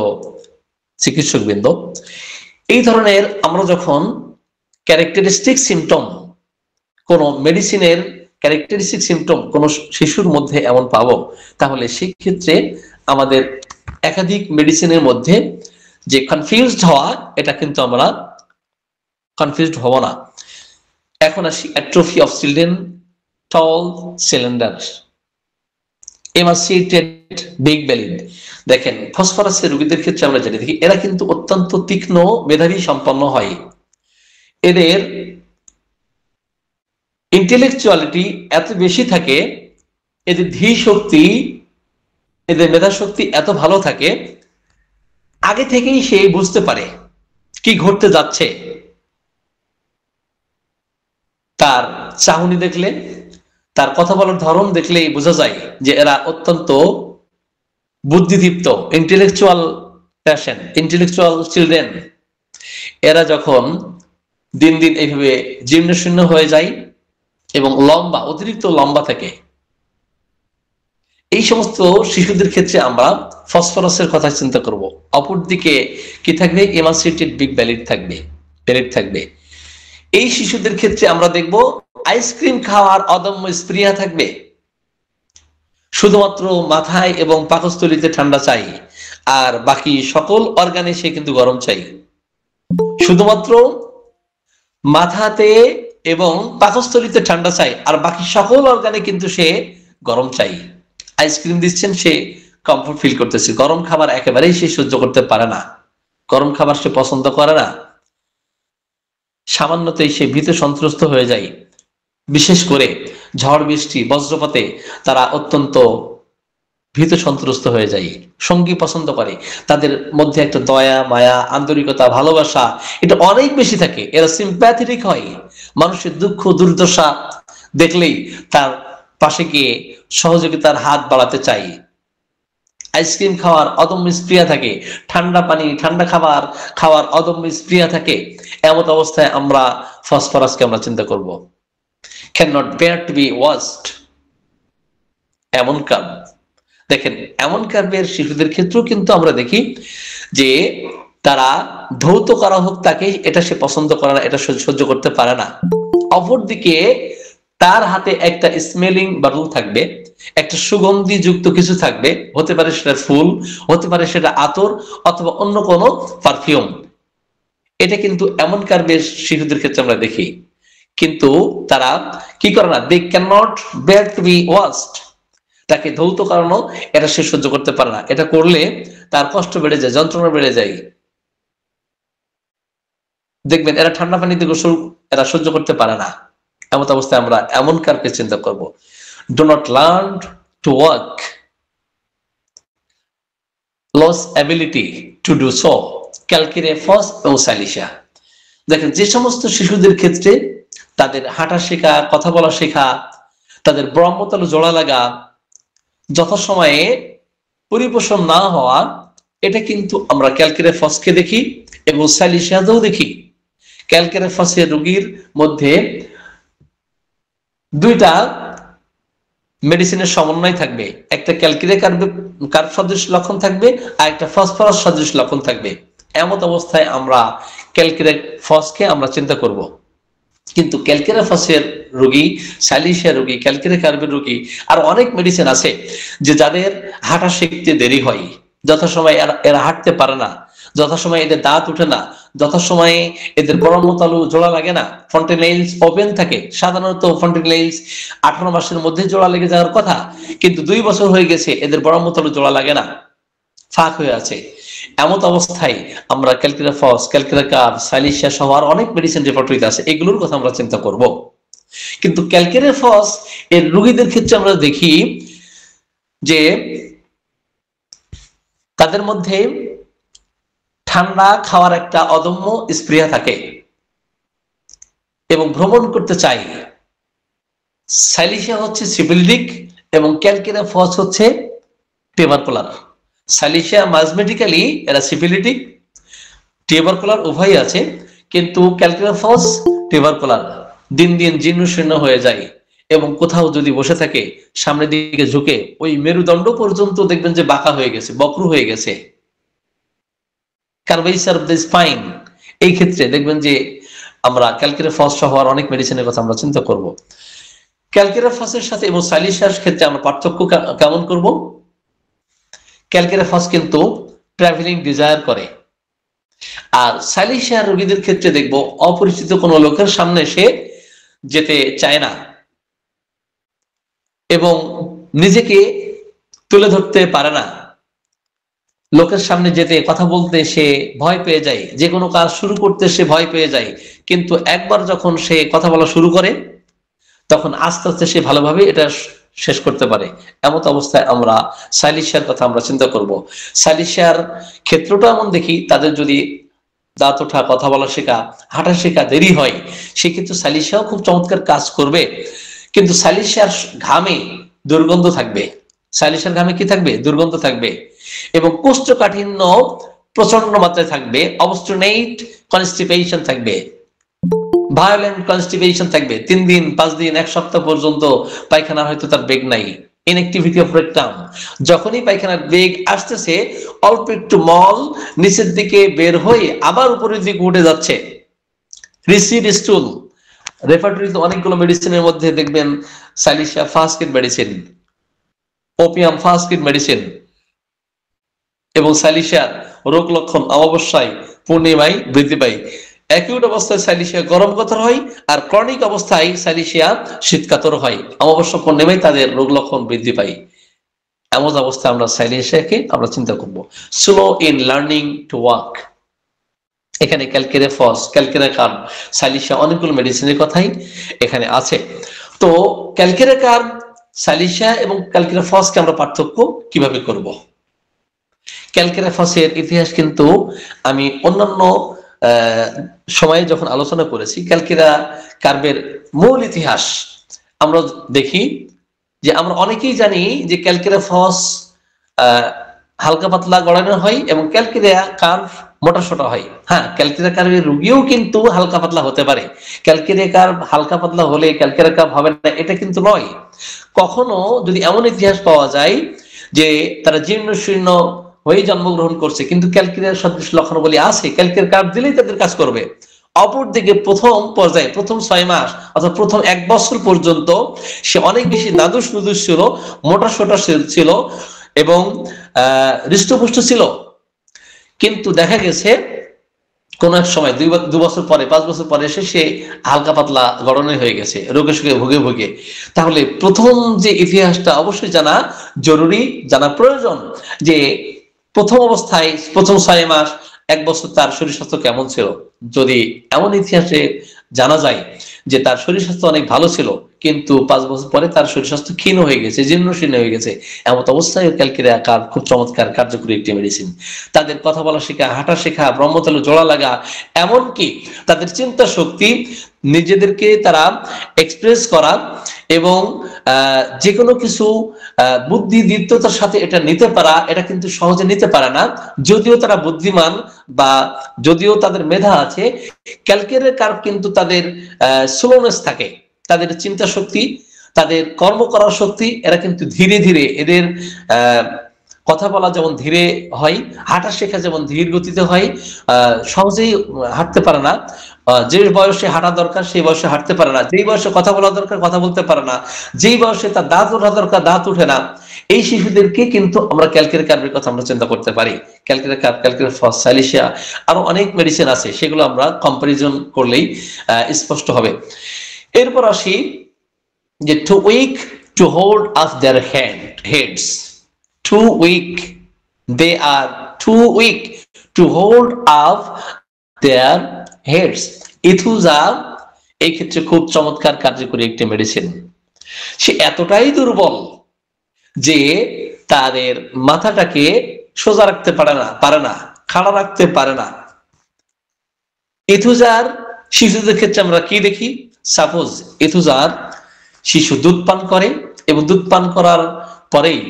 চিকিৎসকবৃন্দ এই ধরনের আমরা যখন ক্যারেক্টারিস্টিক সিমটম কোনো মেডিসিনের ক্যারেক্টারিস্টিক সিমটম কোনো শিশুর মধ্যে এমন পাব তাহলে সেক্ষেত্রে আমাদের একাধিক মেডিসিনের মধ্যে যে কনফিউজড হওয়া এটা কিন্তু আমরা কনফিউজড হব না এখন আসি atrophy of children tall cylinder emaciated big bellied দেখেন ফসফরাসের রোগীদের ক্ষেত্রে আমরা জানি দেখি এরা কিন্তু অত্যন্ত তীক্ষ্ণ মেধাবী সম্পন্ন হয় এদের ইন্টেলেকচুয়ালিটি এত বেশি থাকে এদের ধী শক্তি এদের মেধা শক্তি এত ভালো থাকে আগে থেকেই সে বুঝতে পারে কি ঘটতে যাচ্ছে তার চাহনি দেখলে তার কথা বলার ধরন দেখলেই বোঝা যায় যে এরা অত্যন্ত বুদ্ধিদীপ্ত ইন্টেলেকচুয়াল প্যাশন ইন্টেলেকচুয়াল চিলড্রেন এরা যখন দিন দিন এইভাবে জীর্ণশূন্য হয়ে যায় এবং লম্বা অতিরিক্ত লম্বা থাকে এই সমস্ত শিশুদের ক্ষেত্রে আমরা ফসফরাসের কথা চিন্তা করব অপরদিকে কি থাকবে এমাসিটেড বিগ ব্যালিড থাকবে ব্যালিড থাকবে এই শিশুদের ক্ষেত্রে আমরা দেখব আইসক্রিম খাওয়ার অদম্য স্প্রিয়া থাকবে শুধুমাত্র মাথায় এবং পাকস্থলিতে ঠান্ডা চাই আর বাকি সকল অর্গানে সে কিন্তু গরম চাই শুধুমাত্র মাথাতে এবং পাকস্থলিতে ঠান্ডা চাই আর বাকি সকল অর্গানে কিন্তু সে গরম চাই আইসক্রিম দিচ্ছেন সে কমফোর্ট ফিল করতেছে গরম খাবার একেবারেই সে সহ্য করতে পারে না গরম খাবার সে পছন্দ করে না সামান্যতেই সে ভীত সন্ত্রস্ত হয়ে যায় বিশেষ করে ঝড় বৃষ্টি বজ্রপাতে তারা অত্যন্ত ভীত সন্ত্রস্ত হয়ে যায় সঙ্গী পছন্দ করে তাদের মধ্যে একটা দয়া মায়া আন্তরিকতা ভালোবাসা এটা অনেক বেশি থাকে এরা সিম্প্যাথেটিক হয় মানুষের দুঃখ দুর্দশা দেখলেই তার পাশে গিয়ে সহযোগিতার হাত বাড়াতে চাই আইসক্রিম খাওয়ার অদম্য স্প্রিয়া থাকে ঠান্ডা পানি ঠান্ডা খাবার খাওয়ার অদম্য স্প্রিয়া থাকে এমত অবস্থায় আমরা ফসফরাসকে আমরা চিন্তা করবো cannot bear to be washed. এমন কাব দেখেন এমন কাবের শিশুদের ক্ষেত্রেও কিন্তু আমরা দেখি যে তারা ধৌত করা হোক তাকে এটা সে পছন্দ করে না এটা সহ্য করতে পারে না অপরদিকে তার হাতে একটা স্মেলিং বাটল থাকবে একটা সুগন্ধি যুক্ত কিছু থাকবে হতে পারে সেটা ফুল হতে পারে সেটা আতর অথবা অন্য কোনো পারফিউম এটা কিন্তু এমন কার্বের শিশুদের ক্ষেত্রে আমরা দেখি কিন্তু তারা কি করে না they can not bear to be washed তাকে ধৌত কারণও এটা সে সহ্য করতে পারে না এটা করলে তার কষ্ট বেড়ে যায় যন্ত্রণা বেড়ে যায় দেখবেন এরা ঠান্ডা পানিতে গোসল এরা সহ্য করতে পারে না এমন অবস্থায় আমরা এমন কারকে চিন্তা করব do not learn to work loss ability to do so calcarea phos ও সালিসা দেখেন যে সমস্ত শিশুদের ক্ষেত্রে তাদের হাঁটা শেখা কথা বলা শেখা তাদের ব্রহ্মতল জোড়া লাগা যথাসময়ে পরিপোষণ না হওয়া এটা কিন্তু আমরা ক্যালকেরে ফসকে দেখি এবং স্যালিশিয়াতেও দেখি ক্যালকেরে ফসে রোগীর মধ্যে দুইটা মেডিসিনের সমন্বয় থাকবে একটা ক্যালকিরে কার্বে কার্ব সদৃশ লক্ষণ থাকবে আর একটা ফসফরাস সদৃশ লক্ষণ থাকবে এমত অবস্থায় আমরা ক্যালকিরে ফসকে আমরা চিন্তা করবো কিন্তু ক্যালকেরাফাসের রোগী সাইলিশিয়া রোগী ক্যালকেরা কার্বের রোগী আর অনেক মেডিসিন আছে যে যাদের হাঁটা শিখতে দেরি হয় যথাসময় এরা হাঁটতে পারে না যথাসময় এদের দাঁত উঠে না যথাসময়ে এদের গরম মতালু জোড়া লাগে না ফন্টেনাইলস ওপেন থাকে সাধারণত ফন্টেনাইলস আঠারো মাসের মধ্যে জোড়া লেগে যাওয়ার কথা কিন্তু দুই বছর হয়ে গেছে এদের গরম মতালু জোড়া লাগে না ফাঁক হয়ে আছে এমত অবস্থায় আমরা ক্যালকুলার ফস ক্যালকুলার কার সাইলিশিয়া সহ আর অনেক মেডিসিন রেপার্টরিতে আছে এগুলোর কথা আমরা চিন্তা করব কিন্তু ক্যালকুলার ফস এর রুগীদের ক্ষেত্রে আমরা দেখি যে তাদের মধ্যে ঠান্ডা খাওয়ার একটা অদম্য স্প্রিয়া থাকে এবং ভ্রমণ করতে চাই সাইলিশিয়া হচ্ছে সিভিলিক এবং ক্যালকেরা ফস হচ্ছে পেপার কোলার সালিসিয়া মাজমেটিক্যালি এরা সিফিলিটিক টিউবারকুলার উভয় আছে কিন্তু ক্যালকুলাফস টিউবারকুলার দিন দিন শীর্ণ হয়ে যায় এবং কোথাও যদি বসে থাকে সামনের দিকে ঝুঁকে ওই মেরুদণ্ড পর্যন্ত দেখবেন যে বাঁকা হয়ে গেছে বক্র হয়ে গেছে কার্ভেচার অফ দ্য স্পাইন এই ক্ষেত্রে দেখবেন যে আমরা ক্যালকিরাফস হওয়ার অনেক মেডিসিনের কথা আমরা চিন্তা করব ক্যালকিরাফসের সাথে এবং সাইলিশার ক্ষেত্রে আমরা পার্থক্য কেমন করব ক্যালকের কিন্তু ট্রাভেলিং ডিজায়ার করে আর সালিশিয়ার রোগীদের ক্ষেত্রে দেখব অপরিচিত কোনো লোকের সামনে সে যেতে চায় না এবং নিজেকে তুলে ধরতে পারে না লোকের সামনে যেতে কথা বলতে সে ভয় পেয়ে যায় যে কোনো কাজ শুরু করতে সে ভয় পেয়ে যায় কিন্তু একবার যখন সে কথা বলা শুরু করে তখন আস্তে আস্তে সে ভালোভাবে এটা শেষ করতে পারে এমত অবস্থায় আমরা সাইলিশিয়ার কথা আমরা চিন্তা করব সাইলিশিয়ার ক্ষেত্রটা এমন দেখি তাদের যদি দাঁত ওঠা কথা বলা শেখা হাঁটা শেখা দেরি হয় সে কিন্তু সাইলিশিয়াও খুব চমৎকার কাজ করবে কিন্তু সাইলিশিয়ার ঘামে দুর্গন্ধ থাকবে সাইলিশিয়ার ঘামে কি থাকবে দুর্গন্ধ থাকবে এবং কোষ্ঠকাঠিন্য প্রচন্ড মাত্রায় থাকবে অবস্ট্রোনেট কনস্টিপেশন থাকবে ভায়োলেন্ট কনস্টিপেশন থাকবে তিন দিন পাঁচ দিন এক সপ্তাহ পর্যন্ত পায়খানা হয়তো তার বেগ নাই ইনএক্টিভিটি অফ রেকটাম যখনই পায়খানার বেগ আসতেছে অল্প একটু মল নিচের দিকে বের হয়ে আবার উপরের দিকে উঠে যাচ্ছে রিসিড স্টুল রেফার্টরিতে অনেকগুলো মেডিসিনের মধ্যে দেখবেন স্যালিসা ফাস্কিট মেডিসিন ওপিয়াম ফাস্কিট মেডিসিন এবং স্যালিসার রোগ লক্ষণ অমাবস্যায় পূর্ণিমায় বৃদ্ধি পায় অ্যাকিউট অবস্থায় সাইলিশিয়া গরম কথর হয় আর ক্রনিক অবস্থায় সাইলিশিয়া শীত কাতর হয় অমাবস্যা নেমেই তাদের রোগ লক্ষণ বৃদ্ধি পায় এমন অবস্থায় আমরা সাইলিশিয়াকে আমরা চিন্তা করব slow in learning to walk এখানে ক্যালকেরে ফস ক্যালকেরা কার্ব সাইলিশিয়া অনেকগুলো মেডিসিনের কথাই এখানে আছে তো ক্যালকেরা কার্ব সাইলিশিয়া এবং ক্যালকেরা ফসকে আমরা পার্থক্য কিভাবে করব ক্যালকেরা ফসের ইতিহাস কিন্তু আমি অন্যান্য সময়ে যখন আলোচনা করেছি ক্যালকিরা কার্বের মূল ইতিহাস আমরা দেখি যে আমরা অনেকেই জানি যে ক্যালকিরা ফস হালকা পাতলা গড়ানো হয় এবং ক্যালকিরা কার্ভ মোটাসোটা হয় হ্যাঁ ক্যালকিরা কার্ভের রুগীও কিন্তু হালকা পাতলা হতে পারে ক্যালকিরা কার্ভ হালকা পাতলা হলে ক্যালকিরা কার্ভ হবে না এটা কিন্তু নয় কখনো যদি এমন ইতিহাস পাওয়া যায় যে তারা জীর্ণ শীর্ণ হয়ে জন্মগ্রহণ করছে কিন্তু ক্যালকিরিয়ার সদৃশ বলি আছে ক্যালকের কার্ড দিলেই তাদের কাজ করবে অপরদিকে প্রথম পর্যায়ে প্রথম ছয় মাস অর্থাৎ প্রথম এক বছর পর্যন্ত সে অনেক বেশি নাদুস নুদুস ছিল মোটা সোটা ছিল এবং হৃষ্টপুষ্ট ছিল কিন্তু দেখা গেছে কোন এক সময় দুই দু বছর পরে পাঁচ বছর পরে এসে সে হালকা পাতলা গড়নে হয়ে গেছে রোগে সুখে ভোগে ভুগে তাহলে প্রথম যে ইতিহাসটা অবশ্যই জানা জরুরি জানা প্রয়োজন যে প্রথম অবস্থায় প্রথম ছয় মাস এক বছর তার শরীর স্বাস্থ্য কেমন ছিল যদি এমন ইতিহাসে জানা যায় যে তার শরীর স্বাস্থ্য অনেক ভালো ছিল কিন্তু পাঁচ বছর পরে তার শরীর স্বাস্থ্য ক্ষীণ হয়ে গেছে জীর্ণশীর্ণ হয়ে গেছে এমন অবস্থায় ক্যালকেরিয়া কার খুব চমৎকার কার্যকরী একটি মেডিসিন তাদের কথা বলা শেখা হাঁটা শেখা ব্রহ্মতল জোড়া লাগা এমনকি তাদের চিন্তা শক্তি নিজেদেরকে তারা এক্সপ্রেস করা এবং যে কোনো কিছু বুদ্ধি দীপ্ততার সাথে এটা নিতে পারা এটা কিন্তু সহজে নিতে পারে না যদিও তারা বুদ্ধিমান বা যদিও তাদের মেধা আছে ক্যালকের কার কিন্তু তাদের স্লোনেস থাকে তাদের চিন্তা শক্তি তাদের কর্ম করার শক্তি এরা কিন্তু ধীরে ধীরে এদের আহ কথা বলা যেমন ধীরে হয় হাঁটা শেখা যেমন ধীর গতিতে হয় সহজেই হাঁটতে পারে না যে বয়সে হাঁটা দরকার সেই বয়সে হাঁটতে পারে না যেই বয়সে কথা বলা দরকার কথা বলতে পারে না যেই বয়সে তার দাঁত ওঠা দরকার দাঁত উঠে না এই শিশুদেরকে কিন্তু আমরা ক্যালকের কার্বের কথা আমরা চিন্তা করতে পারি ক্যালকের কার্ব ক্যালকের সালিসিয়া আরো অনেক মেডিসিন আছে সেগুলো আমরা কম্পারিজন করলেই স্পষ্ট হবে এরপর আসি যে two week to hold up their hand heads too weak. They are too weak to hold up their heads. Aethusa এই ক্ষেত্রে খুব চমৎকার কার্যকরী একটি মেডিসিন সে এতটাই দুর্বল যে তাদের মাথাটাকে সোজা রাখতে পারে না পারে না খাড়া রাখতে পারে না ইথুজার শিশুদের ক্ষেত্রে আমরা কি দেখি সাপোজ ইথুজার শিশু দুধ পান করে এবং দুধ পান করার পরেই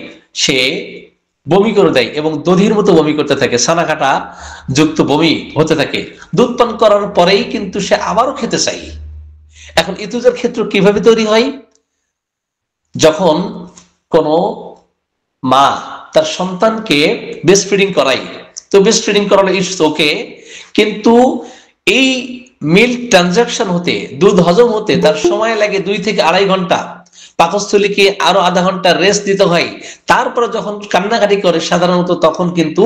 সে বমি করে দেয় এবং দধির মতো বমি করতে থাকে কাটা যুক্ত বমি হতে থাকে দুধ পান করার পরেই কিন্তু সে আবারও খেতে চাই এখন ইতুজের ক্ষেত্র কিভাবে তৈরি হয় যখন কোনো মা তার সন্তানকে বেস্ট ফিডিং করাই তো বেস্ট ফিডিং করানো ইটস ওকে কিন্তু এই মিল্ক ট্রানজাকশন হতে দুধ হজম হতে তার সময় লাগে দুই থেকে আড়াই ঘন্টা পাকস্থলীকে আরো আধা ঘন্টা রেস্ট দিতে হয় তারপর যখন কান্নাকাটি করে সাধারণত তখন কিন্তু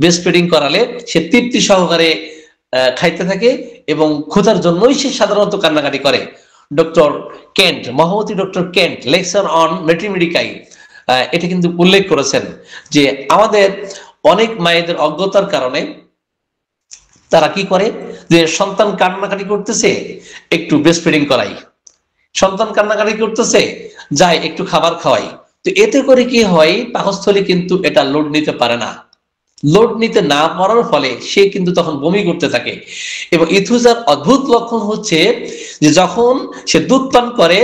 ব্রেস্ট ফিডিং করালে সে তৃপ্তি সহকারে খাইতে থাকে এবং ক্ষুধার জন্যই সে সাধারণত কান্নাকাটি করে ডক্টর কেন্ট মহামতি ডক্টর কেন্ট লেকচার অন মেট্রিমেডিকাই এটা কিন্তু উল্লেখ করেছেন যে আমাদের অনেক মায়েদের অজ্ঞতার কারণে তারা কি করে যে সন্তান কান্নাকাটি করতেছে একটু ব্রেস্ট ফিডিং করাই সন্তান কান্নাকাটি করতেছে যাই একটু খাবার খাওয়াই তো এতে করে কি হয় পাকস্থলী কিন্তু এটা লোড নিতে পারে না লোড নিতে না পারার ফলে সে কিন্তু তখন বমি করতে থাকে এবং ইথুজার অদ্ভুত লক্ষণ হচ্ছে যে যখন সে দুধ পান করে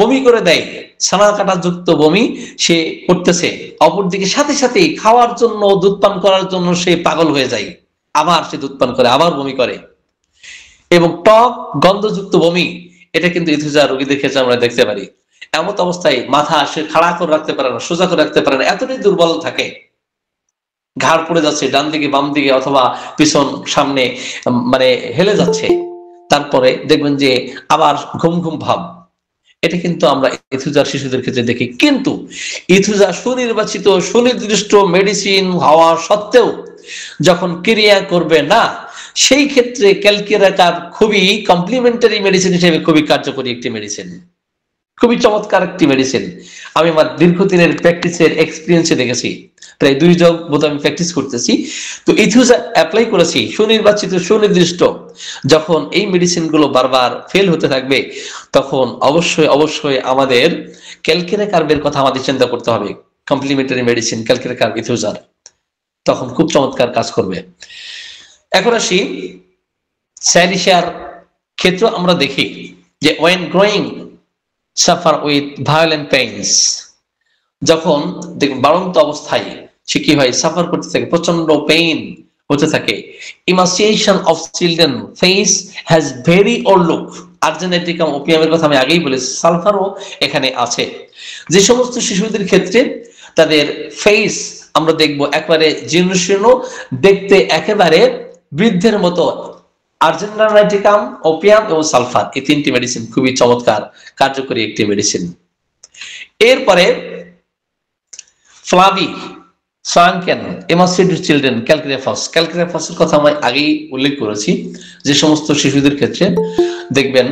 বমি করে দেয় সানা কাটা যুক্ত বমি সে করতেছে অপরদিকে সাথে সাথে খাওয়ার জন্য দুধ পান করার জন্য সে পাগল হয়ে যায় আবার সে দুধ পান করে আবার বমি করে এবং টক গন্ধযুক্ত বমি এটা কিন্তু ইথুজা রোগীদের ক্ষেত্রে আমরা দেখতে পারি এমন অবস্থায় মাথা সে খাড়া করে রাখতে পারে না সোজা করে রাখতে পারে না এতটাই দুর্বল থাকে ঘাড় পড়ে যাচ্ছে ডান দিকে বাম দিকে অথবা পিছন সামনে মানে হেলে যাচ্ছে তারপরে দেখবেন যে আবার ঘুম ঘুম ভাব এটা কিন্তু আমরা ইথুজার শিশুদের ক্ষেত্রে দেখি কিন্তু ইথুজা সুনির্বাচিত সুনির্দিষ্ট মেডিসিন হওয়া সত্ত্বেও যখন ক্রিয়া করবে না সেই ক্ষেত্রে ক্যালকেরাকার খুবই কমপ্লিমেন্টারি মেডিসিন হিসেবে খুবই কার্যকরী একটি মেডিসিন খুবই চমৎকার একটি মেডিসিন আমি আমার দীর্ঘদিনের প্র্যাকটিসের এক্সপিরিয়েন্সে দেখেছি প্রায় দুই যোগ মতো আমি প্র্যাকটিস করতেছি তো ইথিউজা অ্যাপ্লাই করেছি সুনির্বাচিত সুনির্দিষ্ট যখন এই মেডিসিনগুলো বারবার ফেল হতে থাকবে তখন অবশ্যই অবশ্যই আমাদের ক্যালকেরা কার্বের কথা আমাদের চিন্তা করতে হবে কমপ্লিমেন্টারি মেডিসিন ক্যালকেরা কার্ব ইথিউজার তখন খুব চমৎকার কাজ করবে এখন আসি স্যানিশিয়ার ক্ষেত্র আমরা দেখি যে when growing suffer with violent pains যখন বাড়ন্ত অবস্থায় সে কি হয় সাফার করতে থাকে প্রচন্ড পেইন হতে থাকে emaciation of children face has very old look আর্জেনেটিকাম ওপিয়ামের কথা আমি আগেই বলেছি সালফারও এখানে আছে যে সমস্ত শিশুদের ক্ষেত্রে তাদের ফেস আমরা দেখব একবারে জীর্ণ দেখতে একেবারে বৃদ্ধের মতো আর্জেন্টানাইটিকাম ওপিয়াম এবং সালফার এই তিনটি মেডিসিন খুবই চমৎকার কার্যকরী একটি মেডিসিন এরপরে ফ্লাভি সয়ানকেন এমাসিড চিলড্রেন কথা আমি আগেই উল্লেখ করেছি যে সমস্ত শিশুদের ক্ষেত্রে দেখবেন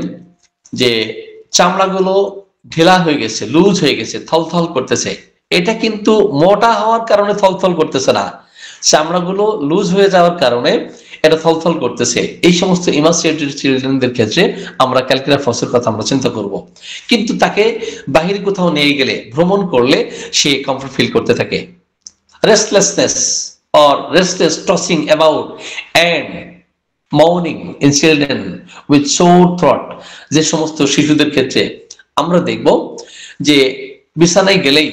যে চামড়াগুলো ঢেলা হয়ে গেছে লুজ হয়ে গেছে থলথল করতেছে এটা কিন্তু মোটা হওয়ার কারণে থলথল করতেছে না চামড়াগুলো লুজ হয়ে যাওয়ার কারণে এটা থলথল করতেছে এই সমস্ত ইমাসিয়েটেড চিলড্রেনদের ক্ষেত্রে আমরা ক্যালকুলার ফসের কথা আমরা চিন্তা করব কিন্তু তাকে বাহির কোথাও নিয়ে গেলে ভ্রমণ করলে সে কমফর্ট ফিল করতে থাকে restlessness or restless tossing about and morning in children with so thought যে সমস্ত শিশুদের ক্ষেত্রে আমরা দেখব যে বিছানায় গেলেই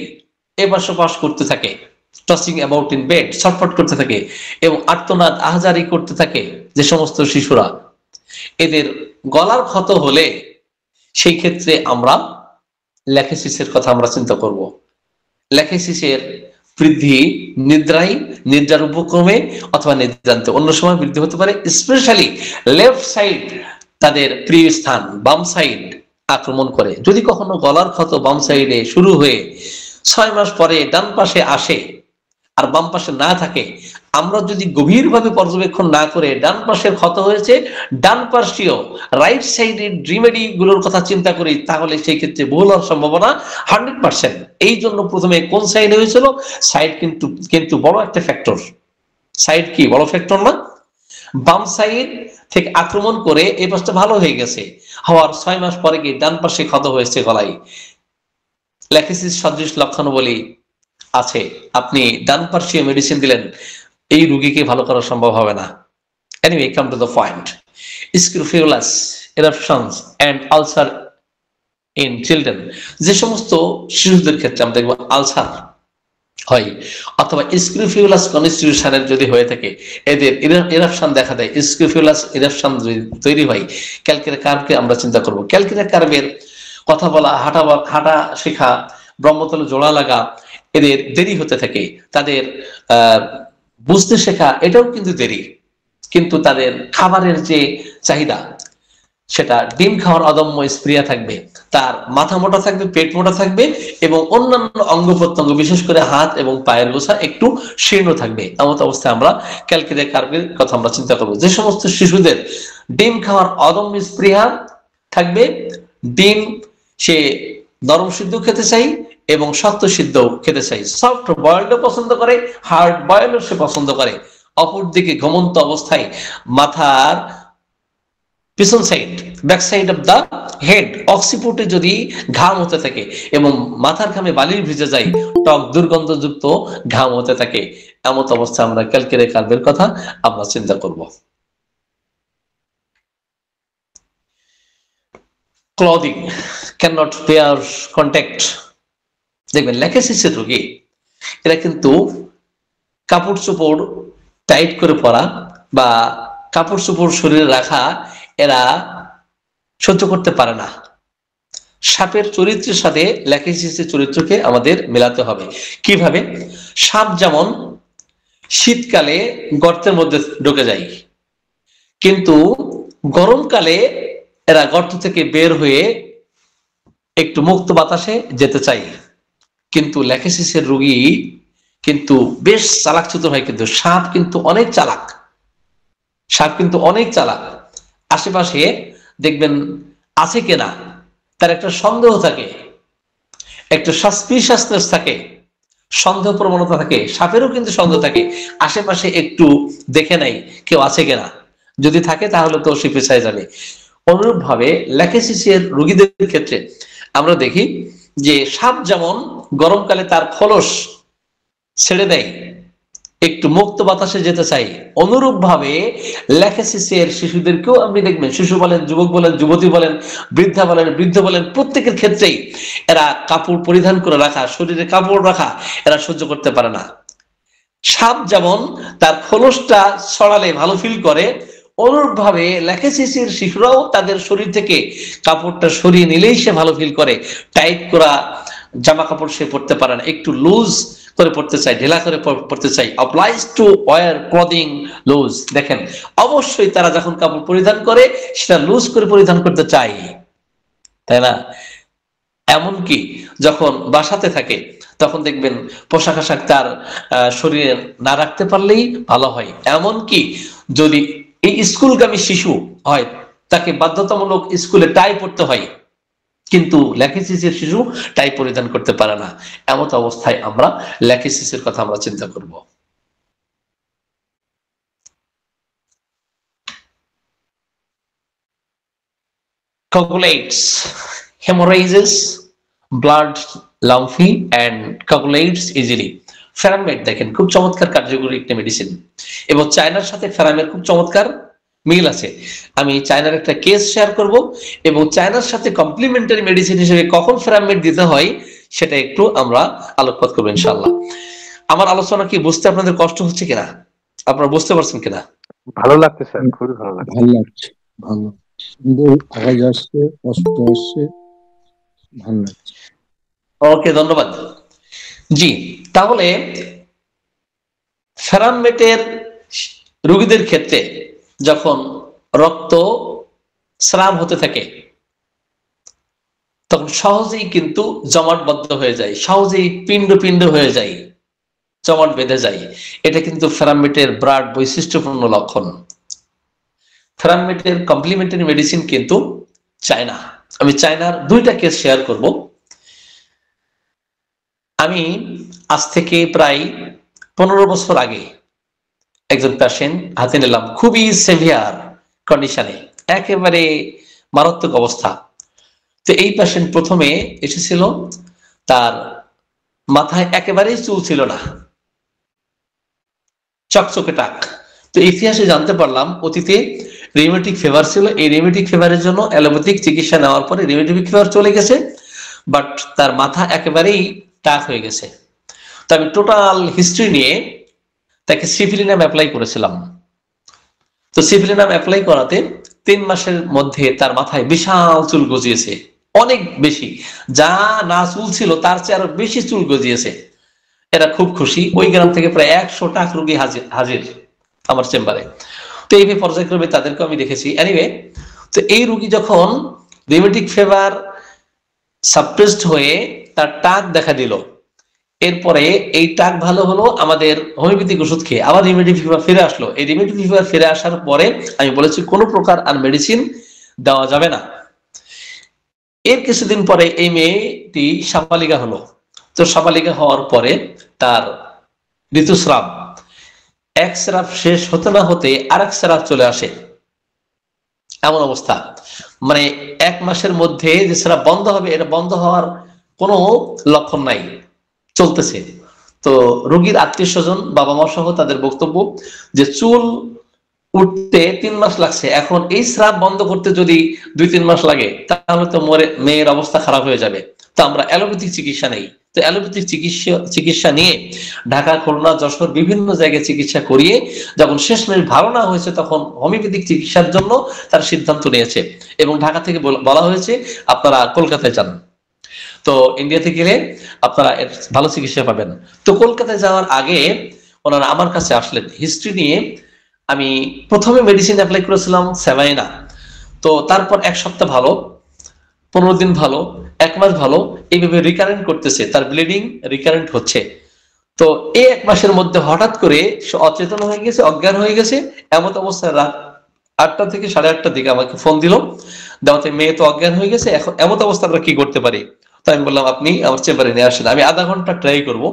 এ পাশ করতে থাকে টসিং অ্যাবাউট ইন বেড ছটফট করতে থাকে এবং আর্তনাদ আহাজারি করতে থাকে যে সমস্ত শিশুরা এদের গলার ক্ষত হলে সেই ক্ষেত্রে আমরা ল্যাকেসিসের কথা আমরা চিন্তা করব ল্যাকেসিসের বৃদ্ধি নিদ্রাই নিদ্রার উপক্রমে অথবা নিদ্রান্তে অন্য সময় বৃদ্ধি হতে পারে স্পেশালি লেফট সাইড তাদের প্রিয় স্থান বাম সাইড আক্রমণ করে যদি কখনো গলার ক্ষত বাম সাইডে শুরু হয়ে ছয় মাস পরে ডান পাশে আসে আর বাম পাশে না থাকে আমরা যদি গভীরভাবে পর্যবেক্ষণ না করে ডান পাশের ক্ষত হয়েছে ডান পার্শ্বীয় রাইট সাইডের ড্রিমেডি গুলোর কথা চিন্তা করি তাহলে সেই ক্ষেত্রে ভুল হওয়ার সম্ভাবনা হান্ড্রেড পার্সেন্ট এই জন্য প্রথমে কোন সাইড হয়েছিল সাইড কিন্তু কিন্তু বড় একটা ফ্যাক্টর সাইড কি বড় ফ্যাক্টর না বাম সাইড থেকে আক্রমণ করে এই পাশটা ভালো হয়ে গেছে হওয়ার ছয় মাস পরে গিয়ে ডান পাশে ক্ষত হয়েছে গলায় ল্যাকেসিস সদৃশ লক্ষণ বলি আছে আপনি ডান পার্শ্বীয় মেডিসিন দিলেন এই রুগীকে ভালো করা সম্ভব হবে না anyway come to the point scrofulous eruptions and ulcer in children যে সমস্ত শিশুদের ক্ষেত্রে আমরা দেখব আলসার হয় অথবা স্ক্রুফিউলাস কনস্টিটিউশনের যদি হয়ে থাকে এদের ইরাপশন দেখা দেয় স্ক্রুফিউলাস ইরাপশন যদি তৈরি হয় ক্যালকেরা কার্ভকে আমরা চিন্তা করব ক্যালকেরা কার্ভের কথা বলা হাঁটা হাঁটা শেখা ব্রহ্মতলে জোড়া লাগা এদের দেরি হতে থাকে তাদের বুঝতে শেখা এটাও কিন্তু দেরি কিন্তু তাদের খাবারের যে চাহিদা সেটা ডিম খাওয়ার অদম্য স্প্রিয়া থাকবে তার মাথা মোটা থাকবে পেট মোটা থাকবে এবং অন্যান্য অঙ্গ প্রত্যঙ্গ বিশেষ করে হাত এবং পায়ের গোছা একটু শীর্ণ থাকবে এমত অবস্থায় আমরা ক্যালকেরিয়া কার্বের কথা আমরা চিন্তা করবো যে সমস্ত শিশুদের ডিম খাওয়ার অদম্য স্প্রিয়া থাকবে ডিম সে নরম সিদ্ধ খেতে চাই এবং শক্ত সিদ্ধ খেতে চাই সফট বয়েলও পছন্দ করে হার্ড বয়েলও সে পছন্দ করে অপরদিকে ঘুমন্ত অবস্থায় মাথার পিছন side back side of the head অক্সিপুটে যদি ঘাম হতে থাকে এবং মাথার ঘামে বালির ভিজে যায় টক দুর্গন্ধযুক্ত ঘাম হতে থাকে এমত অবস্থা আমরা ক্যালকেরে কার্বের কথা আমরা চিন্তা করব clothing can not bear contact দেখবেন ল্যাকেসিসের রোগী এরা কিন্তু কাপড় চোপড় টাইট করে পরা বা কাপড় চোপড় শরীরে রাখা এরা সহ্য করতে পারে না সাপের চরিত্রের সাথে ল্যাকেসিসের চরিত্রকে আমাদের মেলাতে হবে কিভাবে সাপ যেমন শীতকালে গর্তের মধ্যে ঢুকে যায় কিন্তু গরমকালে এরা গর্ত থেকে বের হয়ে একটু মুক্ত বাতাসে যেতে চাই কিন্তু ল্যাকেসিসের রুগী কিন্তু বেশ চালাক চুতর হয় কিন্তু সাপ কিন্তু অনেক চালাক সাপ কিন্তু অনেক চালাক আশেপাশে দেখবেন আছে কিনা তার একটা সন্দেহ থাকে একটা সাসপিশাসনেস থাকে সন্দেহ প্রবণতা থাকে সাপেরও কিন্তু সন্দেহ থাকে আশেপাশে একটু দেখে নাই কেউ আছে কিনা যদি থাকে তাহলে তো সে পেছায় যাবে অনুরূপভাবে ল্যাকেসিসের রুগীদের ক্ষেত্রে আমরা দেখি যে সাপ যেমন গরমকালে তার খলস ছেড়ে দেয় একটু মুক্ত বাতাসে যেতে চাই অনুরূপ ভাবে লেখাশিসের শিশুদেরকেও আপনি দেখবেন শিশু বলেন যুবক বলেন যুবতী বলেন বৃদ্ধা বলেন বৃদ্ধ বলেন প্রত্যেকের ক্ষেত্রেই এরা কাপড় পরিধান করে রাখা শরীরে কাপড় রাখা এরা সহ্য করতে পারে না সাপ যেমন তার খোলসটা ছড়ালে ভালো ফিল করে অনুরূপভাবে লেখেসিসির শিশুরাও তাদের শরীর থেকে কাপড়টা সরিয়ে নিলেই সে ভালো ফিল করে টাইট করা জামা কাপড় সে পরতে পারে না একটু লুজ করে পড়তে চাই ঢেলা করে পড়তে চাই applies to wear clothing loose দেখেন অবশ্যই তারা যখন কাপড় পরিধান করে সেটা লুজ করে পরিধান করতে চাই তাই না এমনকি যখন বাসাতে থাকে তখন দেখবেন পোশাক আশাক তার শরীরে না রাখতে পারলেই ভালো হয় এমনকি যদি এই স্কুলগামী শিশু হয় তাকে বাধ্যতামূলক স্কুলে টাই পড়তে হয় কিন্তু ল্যাকেসিসের শিশু টাই পরিধান করতে পারে না এমত অবস্থায় আমরা ল্যাকেসিসের কথা আমরা চিন্তা করব coagulates hemorrhages blood lumpy and coagulates easily ফেরামেট দেখেন খুব চমৎকার কার্যকরী একটা মেডিসিন এবং চায়নার সাথে ফেরামের খুব চমৎকার মিল আছে আমি চায়নার একটা কেস শেয়ার করব এবং চায়নার সাথে কমপ্লিমেন্টারি মেডিসিন হিসেবে কখন ফেরামেট দিতে হয় সেটা একটু আমরা আলোকপাত করবো ইনশাল্লাহ আমার আলোচনা কি বুঝতে আপনাদের কষ্ট হচ্ছে কিনা আপনারা বুঝতে পারছেন কিনা ভালো লাগছে স্যার খুবই ভালো লাগছে ভালো লাগছে ভালো আওয়াজ আসছে কষ্ট আসছে ভালো লাগছে ওকে ধন্যবাদ জি তাহলে ফেরামবেটের রুগীদের ক্ষেত্রে যখন রক্ত স্রাব হতে থাকে তখন সহজেই কিন্তু জমাটবদ্ধ হয়ে যায় সহজেই পিণ্ড পিণ্ড হয়ে যায় জমাট বেঁধে যায় এটা কিন্তু ফেরামেটের ব্রাড বৈশিষ্ট্যপূর্ণ লক্ষণ ফেরামেটের কমপ্লিমেন্টারি মেডিসিন কিন্তু চায়না আমি চায়নার দুইটা কেস শেয়ার করব আমি আজ থেকে প্রায় পনেরো বছর আগে একজন পেশেন্ট হাতে নিলাম খুবই সেভিয়ার কন্ডিশনে একেবারে মারাত্মক অবস্থা তো এই পেশেন্ট প্রথমে এসেছিল তার মাথায় একেবারেই চুল ছিল না চকচকে টাক তো ইতিহাসে জানতে পারলাম অতীতে রেমেটিক ফেভার ছিল এই রেমেটিক ফেভারের জন্য অ্যালোপ্যাথিক চিকিৎসা নেওয়ার পরে রেমেটিক ফেভার চলে গেছে বাট তার মাথা একেবারেই টাক হয়ে গেছে তো আমি টোটাল হিস্ট্রি নিয়ে তাকে সিভিলি নাম অ্যাপ্লাই করেছিলাম তো সিভিলি নাম অ্যাপ্লাই করাতে তিন মাসের মধ্যে তার মাথায় বিশাল চুল গজিয়েছে অনেক বেশি যা না চুল ছিল তার চেয়ে আরো বেশি চুল গজিয়েছে এরা খুব খুশি ওই গ্রাম থেকে প্রায় একশো টাক রুগী হাজির হাজির আমার চেম্বারে তো এই পর্যায়ক্রমে তাদেরকে আমি দেখেছি এনিওয়ে তো এই রুগী যখন রিমেটিক ফেভার সাপ্রেসড হয়ে তার টাক দেখা দিল এরপরে এই টাক ভালো হলো আমাদের হোমিওপ্যাথিক ওষুধ খেয়ে আবার রিমেডি ফিভার ফিরে আসলো এই রিমেডি ফিভার ফিরে আসার পরে আমি বলেছি কোনো প্রকার আর মেডিসিন দেওয়া যাবে না এর কিছুদিন পরে এই মেয়েটি সাপালিকা হলো তো সাপালিকা হওয়ার পরে তার ঋতুস্রাব এক স্রাব শেষ হতে না হতে আর এক স্রাব চলে আসে এমন অবস্থা মানে এক মাসের মধ্যে যে স্রাব বন্ধ হবে এটা বন্ধ হওয়ার কোনো লক্ষণ নাই চলতেছে তো রোগীর আত্মীয় স্বজন বাবা মা সহ তাদের বক্তব্য যে চুল উঠতে তিন মাস লাগছে এখন এই স্রাব বন্ধ করতে যদি দুই তিন মাস লাগে তাহলে তো মরে মেয়ের অবস্থা খারাপ হয়ে যাবে তো আমরা অ্যালোপ্যাথিক চিকিৎসা নেই তো অ্যালোপ্যাথিক চিকিৎসা চিকিৎসা নিয়ে ঢাকা খুলনা যশোর বিভিন্ন জায়গায় চিকিৎসা করিয়ে যখন শেষমেশ ভালো না হয়েছে তখন হোমিওপ্যাথিক চিকিৎসার জন্য তার সিদ্ধান্ত নিয়েছে এবং ঢাকা থেকে বলা হয়েছে আপনারা কলকাতায় যান তো ইন্ডিয়াতে গেলে আপনারা ভালো চিকিৎসা পাবেন তো কলকাতায় যাওয়ার আগে ওনারা আমার কাছে আসলেন হিস্ট্রি নিয়ে আমি প্রথমে মেডিসিন অ্যাপ্লাই করেছিলাম সেভাইনা তো তারপর এক সপ্তাহ ভালো পনেরো দিন ভালো এক মাস ভালো এইভাবে রিকারেন্ট করতেছে তার ব্লিডিং রিকারেন্ট হচ্ছে তো এই এক মাসের মধ্যে হঠাৎ করে সে অচেতন হয়ে গেছে অজ্ঞান হয়ে গেছে এমন অবস্থায় রাত আটটা থেকে সাড়ে আটটার দিকে আমাকে ফোন দিল দেওয়াতে মেয়ে তো অজ্ঞান হয়ে গেছে এখন এমত অবস্থা আমরা কি করতে পারি আমি বললাম আপনি আমার চেম্বারে নিয়ে আসেন আমি আধা ঘন্টা ট্রাই করব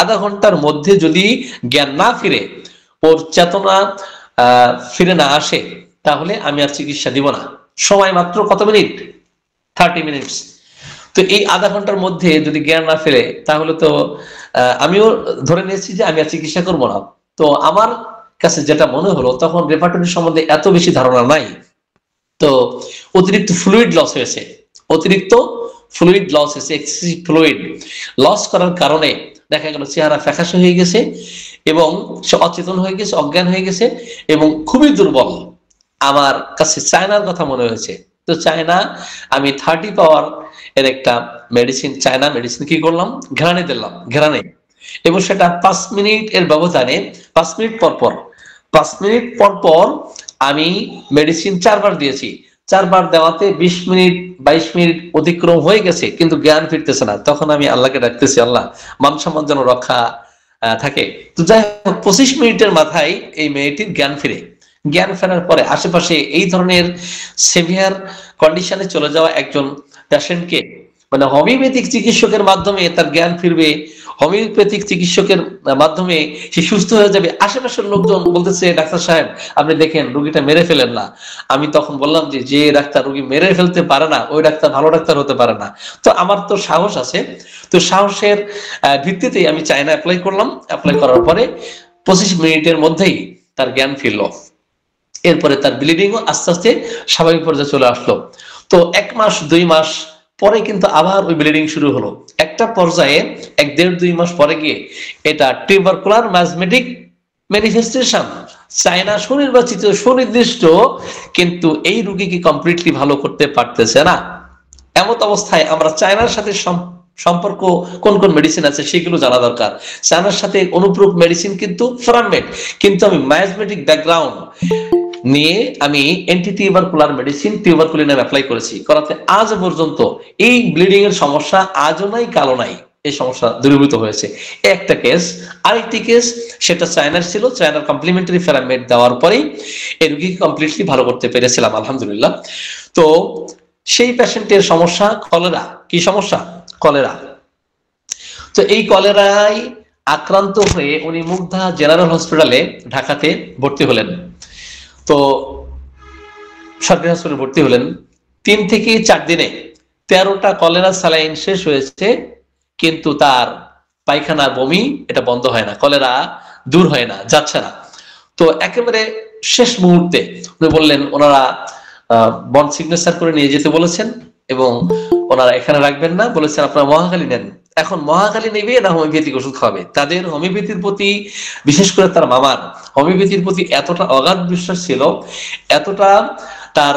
আধা ঘন্টার মধ্যে যদি জ্ঞান না ফিরে ওর চেতনা ফিরে না আসে তাহলে আমি আর চিকিৎসা দিব না সময় মাত্র কত মিনিট থার্টি মিনিটস তো এই আধা ঘন্টার মধ্যে যদি জ্ঞান না ফেলে তাহলে তো আমিও ধরে নিয়েছি যে আমি আর চিকিৎসা করবো না তো আমার কাছে যেটা মনে হলো তখন রেপার্টরি সম্বন্ধে এত বেশি ধারণা নাই তো অতিরিক্ত ফ্লুইড লস হয়েছে অতিরিক্ত ফ্লুইড লস হয়েছে এক্সেসিভ ফ্লুইড লস করার কারণে দেখা গেল চেহারা ফ্যাকাশে হয়ে গেছে এবং সে অচেতন হয়ে গেছে অজ্ঞান হয়ে গেছে এবং খুবই দুর্বল আমার কাছে চায়নার কথা মনে হয়েছে তো চায়না আমি থার্টি পাওয়ার এর একটা মেডিসিন চায়না মেডিসিন কি করলাম ঘেরানে দিলাম ঘেরানে এবং সেটা পাঁচ মিনিট এর ব্যবধানে পাঁচ মিনিট পর পর পাঁচ মিনিট পর পর আমি মেডিসিন চারবার দিয়েছি চারবার দেওয়াতে বিশ মিনিট বাইশ মিনিট অতিক্রম হয়ে গেছে কিন্তু জ্ঞান ফিরতেছে না তখন আমি আল্লাহকে ডাকতেছি আল্লাহ মান সম্মান যেন রক্ষা থাকে তো যাই হোক পঁচিশ মিনিটের মাথায় এই মেয়েটির জ্ঞান ফিরে জ্ঞান ফেরার পরে আশেপাশে এই ধরনের সেভিয়ার কন্ডিশনে চলে যাওয়া একজন পেশেন্টকে মানে হোমিওপ্যাথিক চিকিৎসকের মাধ্যমে তার জ্ঞান ফিরবে হোমিওপ্যাথিক চিকিৎসকের মাধ্যমে সে সুস্থ হয়ে যাবে আশেপাশের লোকজন বলতেছে ডাক্তার সাহেব আপনি দেখেন রুগীটা মেরে ফেলেন না আমি তখন বললাম যে যে ডাক্তার রুগী মেরে ফেলতে পারে না ওই ডাক্তার ভালো ডাক্তার হতে পারে না তো আমার তো সাহস আছে তো সাহসের ভিত্তিতেই আমি চায়না অ্যাপ্লাই করলাম অ্যাপ্লাই করার পরে পঁচিশ মিনিটের মধ্যেই তার জ্ঞান ফিরল এরপরে তার ব্লিডিংও আস্তে আস্তে স্বাভাবিক পর্যায়ে চলে আসলো তো এক মাস দুই মাস পরে কিন্তু আবার ওই ব্লিডিং শুরু হলো একটা পর্যায়ে এক দেড় দুই মাস পরে গিয়ে এটা টিউবারকুলার ম্যাজমেটিক ম্যানিফেস্টেশন চায়না সুনির্বাচিত সুনির্দিষ্ট কিন্তু এই রুগীকে কমপ্লিটলি ভালো করতে পারতেছে না এমত অবস্থায় আমরা চায়নার সাথে সম্পর্ক কোন কোন মেডিসিন আছে সেগুলো জানা দরকার চায়নার সাথে অনুপ্রুপ মেডিসিন কিন্তু ফ্রামমেট কিন্তু আমি ম্যাজমেটিক ব্যাকগ্রাউন্ড নিয়ে আমি এন্টি কুলার মেডিসিন টিউবারকুলিনাম অ্যাপ্লাই করেছি করাতে আজ পর্যন্ত এই ব্লিডিং এর সমস্যা আজও নাই কালো নাই এই সমস্যা দূরীভূত হয়েছে একটা কেস আরেকটি কেস সেটা চায়নার ছিল চায়নার কমপ্লিমেন্টারি ফেরামেট দেওয়ার পরেই এই রুগীকে কমপ্লিটলি ভালো করতে পেরেছিলাম আলহামদুলিল্লাহ তো সেই প্যাশেন্টের সমস্যা কলেরা কি সমস্যা কলেরা তো এই কলেরায় আক্রান্ত হয়ে উনি মুগ্ধা জেনারেল হসপিটালে ঢাকাতে ভর্তি হলেন তো সরকারি হাসপাতালে ভর্তি হলেন তিন থেকে চার দিনে তেরোটা কলেরা স্যালাইন শেষ হয়েছে কিন্তু তার পায়খানা বমি এটা বন্ধ হয় না কলেরা দূর হয় না যাচ্ছে না তো একেবারে শেষ মুহূর্তে উনি বললেন ওনারা বন্ড সিগনেচার করে নিয়ে যেতে বলেছেন এবং ওনারা এখানে রাখবেন না বলেছেন আপনারা মহাখালী নেন এখন মহাকালী নেবে না হোমিওপ্যাথিক ওষুধ খাবে তাদের হোমিওপ্যাথির প্রতি বিশেষ করে তার মামার হোমিওপ্যাথির প্রতি এতটা অগাধ বিশ্বাস ছিল এতটা তার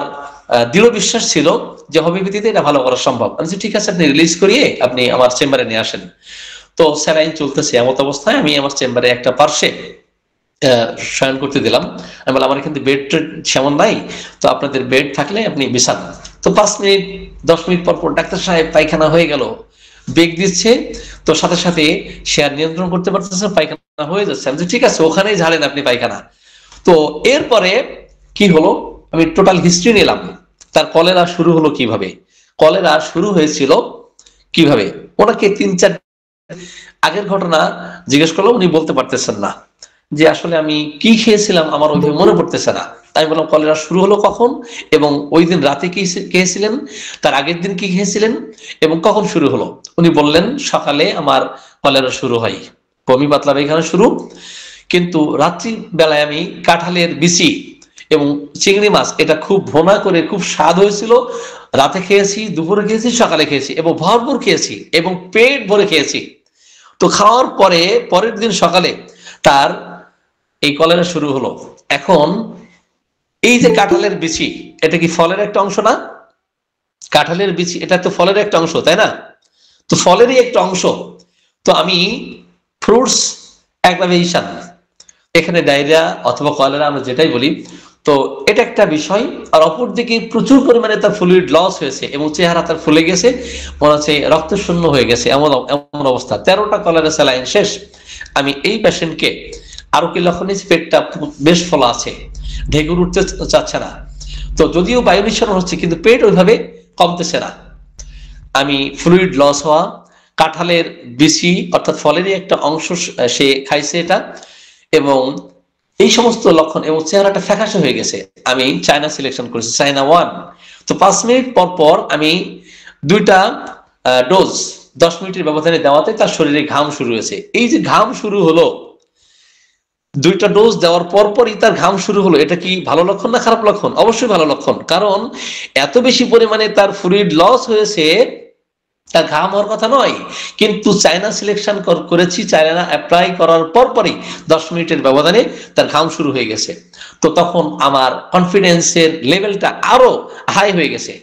দৃঢ় বিশ্বাস ছিল যে হোমিওপ্যাথিতে এটা ভালো করা সম্ভব আমি ঠিক আছে আপনি রিলিজ করিয়ে আপনি আমার চেম্বারে নিয়ে আসেন তো স্যালাইন চলতেছে এমত অবস্থায় আমি আমার চেম্বারে একটা পার্শ্বে শয়ন করতে দিলাম আমি বললাম আমার এখানে বেড সেমন নাই তো আপনাদের বেড থাকলে আপনি বিশাল তো পাঁচ মিনিট দশ মিনিট পর পর ডাক্তার সাহেব পায়খানা হয়ে গেল বেগ দিচ্ছে তো সাথে সাথে সে আর নিয়ন্ত্রণ করতে পারতেছে পায়খানা হয়ে যাচ্ছে আমি ঠিক আছে ওখানেই ঝাড়েন আপনি পায়খানা তো এরপরে কি হলো আমি টোটাল হিস্ট্রি নিলাম তার কলেরা শুরু হলো কিভাবে কলেরা শুরু হয়েছিল কিভাবে ওনাকে তিন চার আগের ঘটনা জিজ্ঞেস করলো উনি বলতে পারতেছেন না যে আসলে আমি কি খেয়েছিলাম আমার ওইভাবে মনে পড়তেছে না তাই বললাম কলেরা শুরু হলো কখন এবং ওই দিন রাতে কি খেয়েছিলেন তার আগের দিন কি খেয়েছিলেন এবং কখন শুরু হলো উনি বললেন সকালে আমার কলেরা শুরু হয় বমি পাতলা এখানে শুরু কিন্তু রাত্রি বেলায় আমি কাঁঠালের বিচি এবং চিংড়ি মাছ এটা খুব ভোনা করে খুব স্বাদ হয়েছিল রাতে খেয়েছি দুপুরে খেয়েছি সকালে খেয়েছি এবং ভরপুর খেয়েছি এবং পেট ভরে খেয়েছি তো খাওয়ার পরে পরের দিন সকালে তার এই কলেরা শুরু হলো এখন এই যে কাঁঠালের বিচি এটা কি ফলের একটা অংশ না কাঁঠালের বিচি এটা তো ফলের একটা অংশ তাই না তো ফলেরই একটা অংশ তো আমি ফ্রুটস একভাবে ইশান এখানে ডায়রিয়া অথবা কলেরা আমরা যেটাই বলি তো এটা একটা বিষয় আর অপরদিকে প্রচুর পরিমাণে তার ফ্লুইড লস হয়েছে এবং চেহারা তার ফুলে গেছে মনে হচ্ছে রক্ত শূন্য হয়ে গেছে এমন এমন অবস্থা তেরোটা কলেরা স্যালাইন শেষ আমি এই পেশেন্টকে আরো কি লক্ষণীয় পেটটা বেশ ফলা আছে ঢেকুর উঠতে চাচ্ছে না তো যদিও বায়ু নিঃসরণ হচ্ছে কিন্তু পেট ওইভাবে কমতেছে না আমি ফ্লুইড লস হওয়া কাঁঠালের বিসি অর্থাৎ ফলেরই একটা অংশ সে খাইছে এটা এবং এই সমস্ত লক্ষণ এবং চেহারাটা ফ্যাকাশে হয়ে গেছে আমি চায়না সিলেকশন করেছি চায়না ওয়ান তো পাঁচ মিনিট পর পর আমি দুইটা ডোজ দশ মিনিটের ব্যবধানে দেওয়াতে তার শরীরে ঘাম শুরু হয়েছে এই যে ঘাম শুরু হলো দুইটা ডোজ দেওয়ার পর পরই তার ঘাম শুরু হলো এটা কি ভালো লক্ষণ না খারাপ লক্ষণ অবশ্যই ভালো লক্ষণ কারণ এত বেশি পরিমাণে তার ফ্লুইড লস হয়েছে তার ঘাম হওয়ার কথা নয় কিন্তু চায়না সিলেকশন করেছি চায়না অ্যাপ্লাই করার পর পরই দশ মিনিটের ব্যবধানে তার ঘাম শুরু হয়ে গেছে তো তখন আমার কনফিডেন্সের লেভেলটা আরো হাই হয়ে গেছে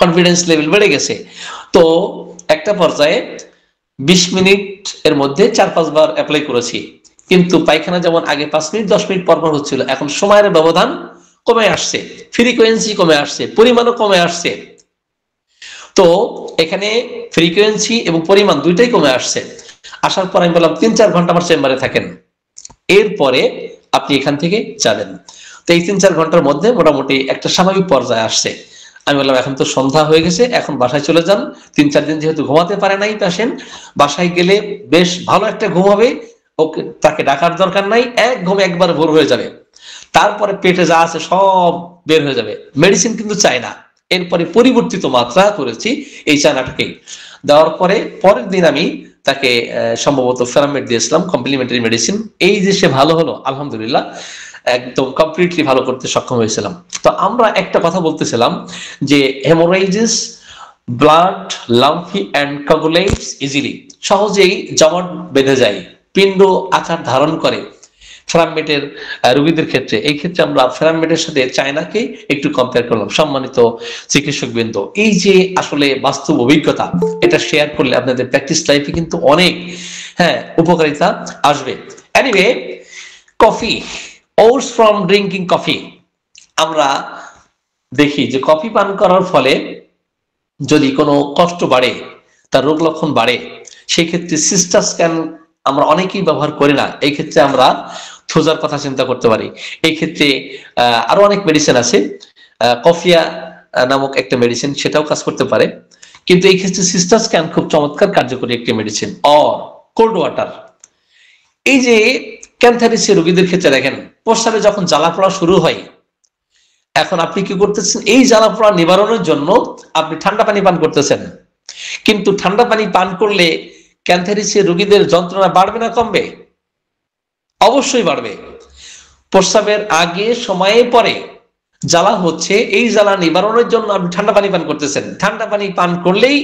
কনফিডেন্স লেভেল বেড়ে গেছে তো একটা পর্যায়ে বিশ মিনিট এর মধ্যে চার পাঁচবার অ্যাপ্লাই করেছি কিন্তু পায়খানা যেমন আগে পাঁচ মিনিট দশ মিনিট পরপর হচ্ছিল এখন সময়ের ব্যবধান কমে আসছে ফ্রিকোয়েন্সি কমে আসছে পরিমাণও কমে আসছে তো এখানে ফ্রিকোয়েন্সি এবং পরিমাণ দুইটাই কমে আসছে আসার পর আমি বললাম তিন চার ঘন্টা আমার চেম্বারে থাকেন এরপরে আপনি এখান থেকে যাবেন তো এই তিন চার ঘন্টার মধ্যে মোটামুটি একটা স্বাভাবিক পর্যায়ে আসছে আমি বললাম এখন তো সন্ধ্যা হয়ে গেছে এখন বাসায় চলে যান তিন চার দিন যেহেতু ঘুমাতে পারে নাই পেশেন্ট বাসায় গেলে বেশ ভালো একটা ঘুম হবে ওকে তাকে ডাকার দরকার নাই এক ঘুম একবার ভোর হয়ে যাবে তারপরে পেটে যা আছে সব বের হয়ে যাবে মেডিসিন কিন্তু চায় না এরপরে পরিবর্তিত মাত্রা করেছি এই চায়নাটাকেই দেওয়ার পরে পরের দিন আমি তাকে সম্ভবত ফেরামেট দিয়েছিলাম কমপ্লিমেন্টারি মেডিসিন এই যে সে ভালো হলো আলহামদুলিল্লাহ একদম কমপ্লিটলি ভালো করতে সক্ষম হয়েছিলাম তো আমরা একটা কথা বলতেছিলাম যে hemorrhages blood lumpy and coagulates easily সহজেই জমাট বেঁধে যায় পিণ্ড আকার ধারণ করে ফ্রামমেটের রোগীদের ক্ষেত্রে এই ক্ষেত্রে আমরা ফ্রামমেটের সাথে চায়নাকে একটু কম্পেয়ার করলাম সম্মানিত চিকিৎসক বৃন্দ এই যে আসলে বাস্তব অভিজ্ঞতা এটা শেয়ার করলে আপনাদের প্র্যাকটিস লাইফে কিন্তু অনেক হ্যাঁ উপকারিতা আসবে anyway coffee oats from drinking coffee আমরা দেখি যে কফি পান করার ফলে যদি কোনো কষ্ট বাড়ে তার রোগ লক্ষণ বাড়ে সেক্ষেত্রে সিস্টার স্ক্যান আমরা অনেকেই ব্যবহার করি না এই ক্ষেত্রে আমরা সোজার কথা চিন্তা করতে পারি এই ক্ষেত্রে আরো অনেক মেডিসিন আছে কফিয়া নামক একটা মেডিসিন সেটাও কাজ করতে পারে কিন্তু এই ক্ষেত্রে সিস্টার স্ক্যান খুব চমৎকার কার্যকরী একটি মেডিসিন অর কোল্ড ওয়াটার এই যে ক্যান্থারিসি রোগীদের ক্ষেত্রে দেখেন পোস্টারে যখন জ্বালা পড়া শুরু হয় এখন আপনি কি করতেছেন এই জ্বালা পড়া নিবারণের জন্য আপনি ঠান্ডা পানি পান করতেছেন কিন্তু ঠান্ডা পানি পান করলে ক্যান্থারিসের রোগীদের যন্ত্রণা বাড়বে না কমবে অবশ্যই বাড়বে প্রস্রাবের আগে সময়ে পরে জ্বালা হচ্ছে এই জ্বালা নিবারণের জন্য আপনি ঠান্ডা পানি পান করতেছেন ঠান্ডা পানি পান করলেই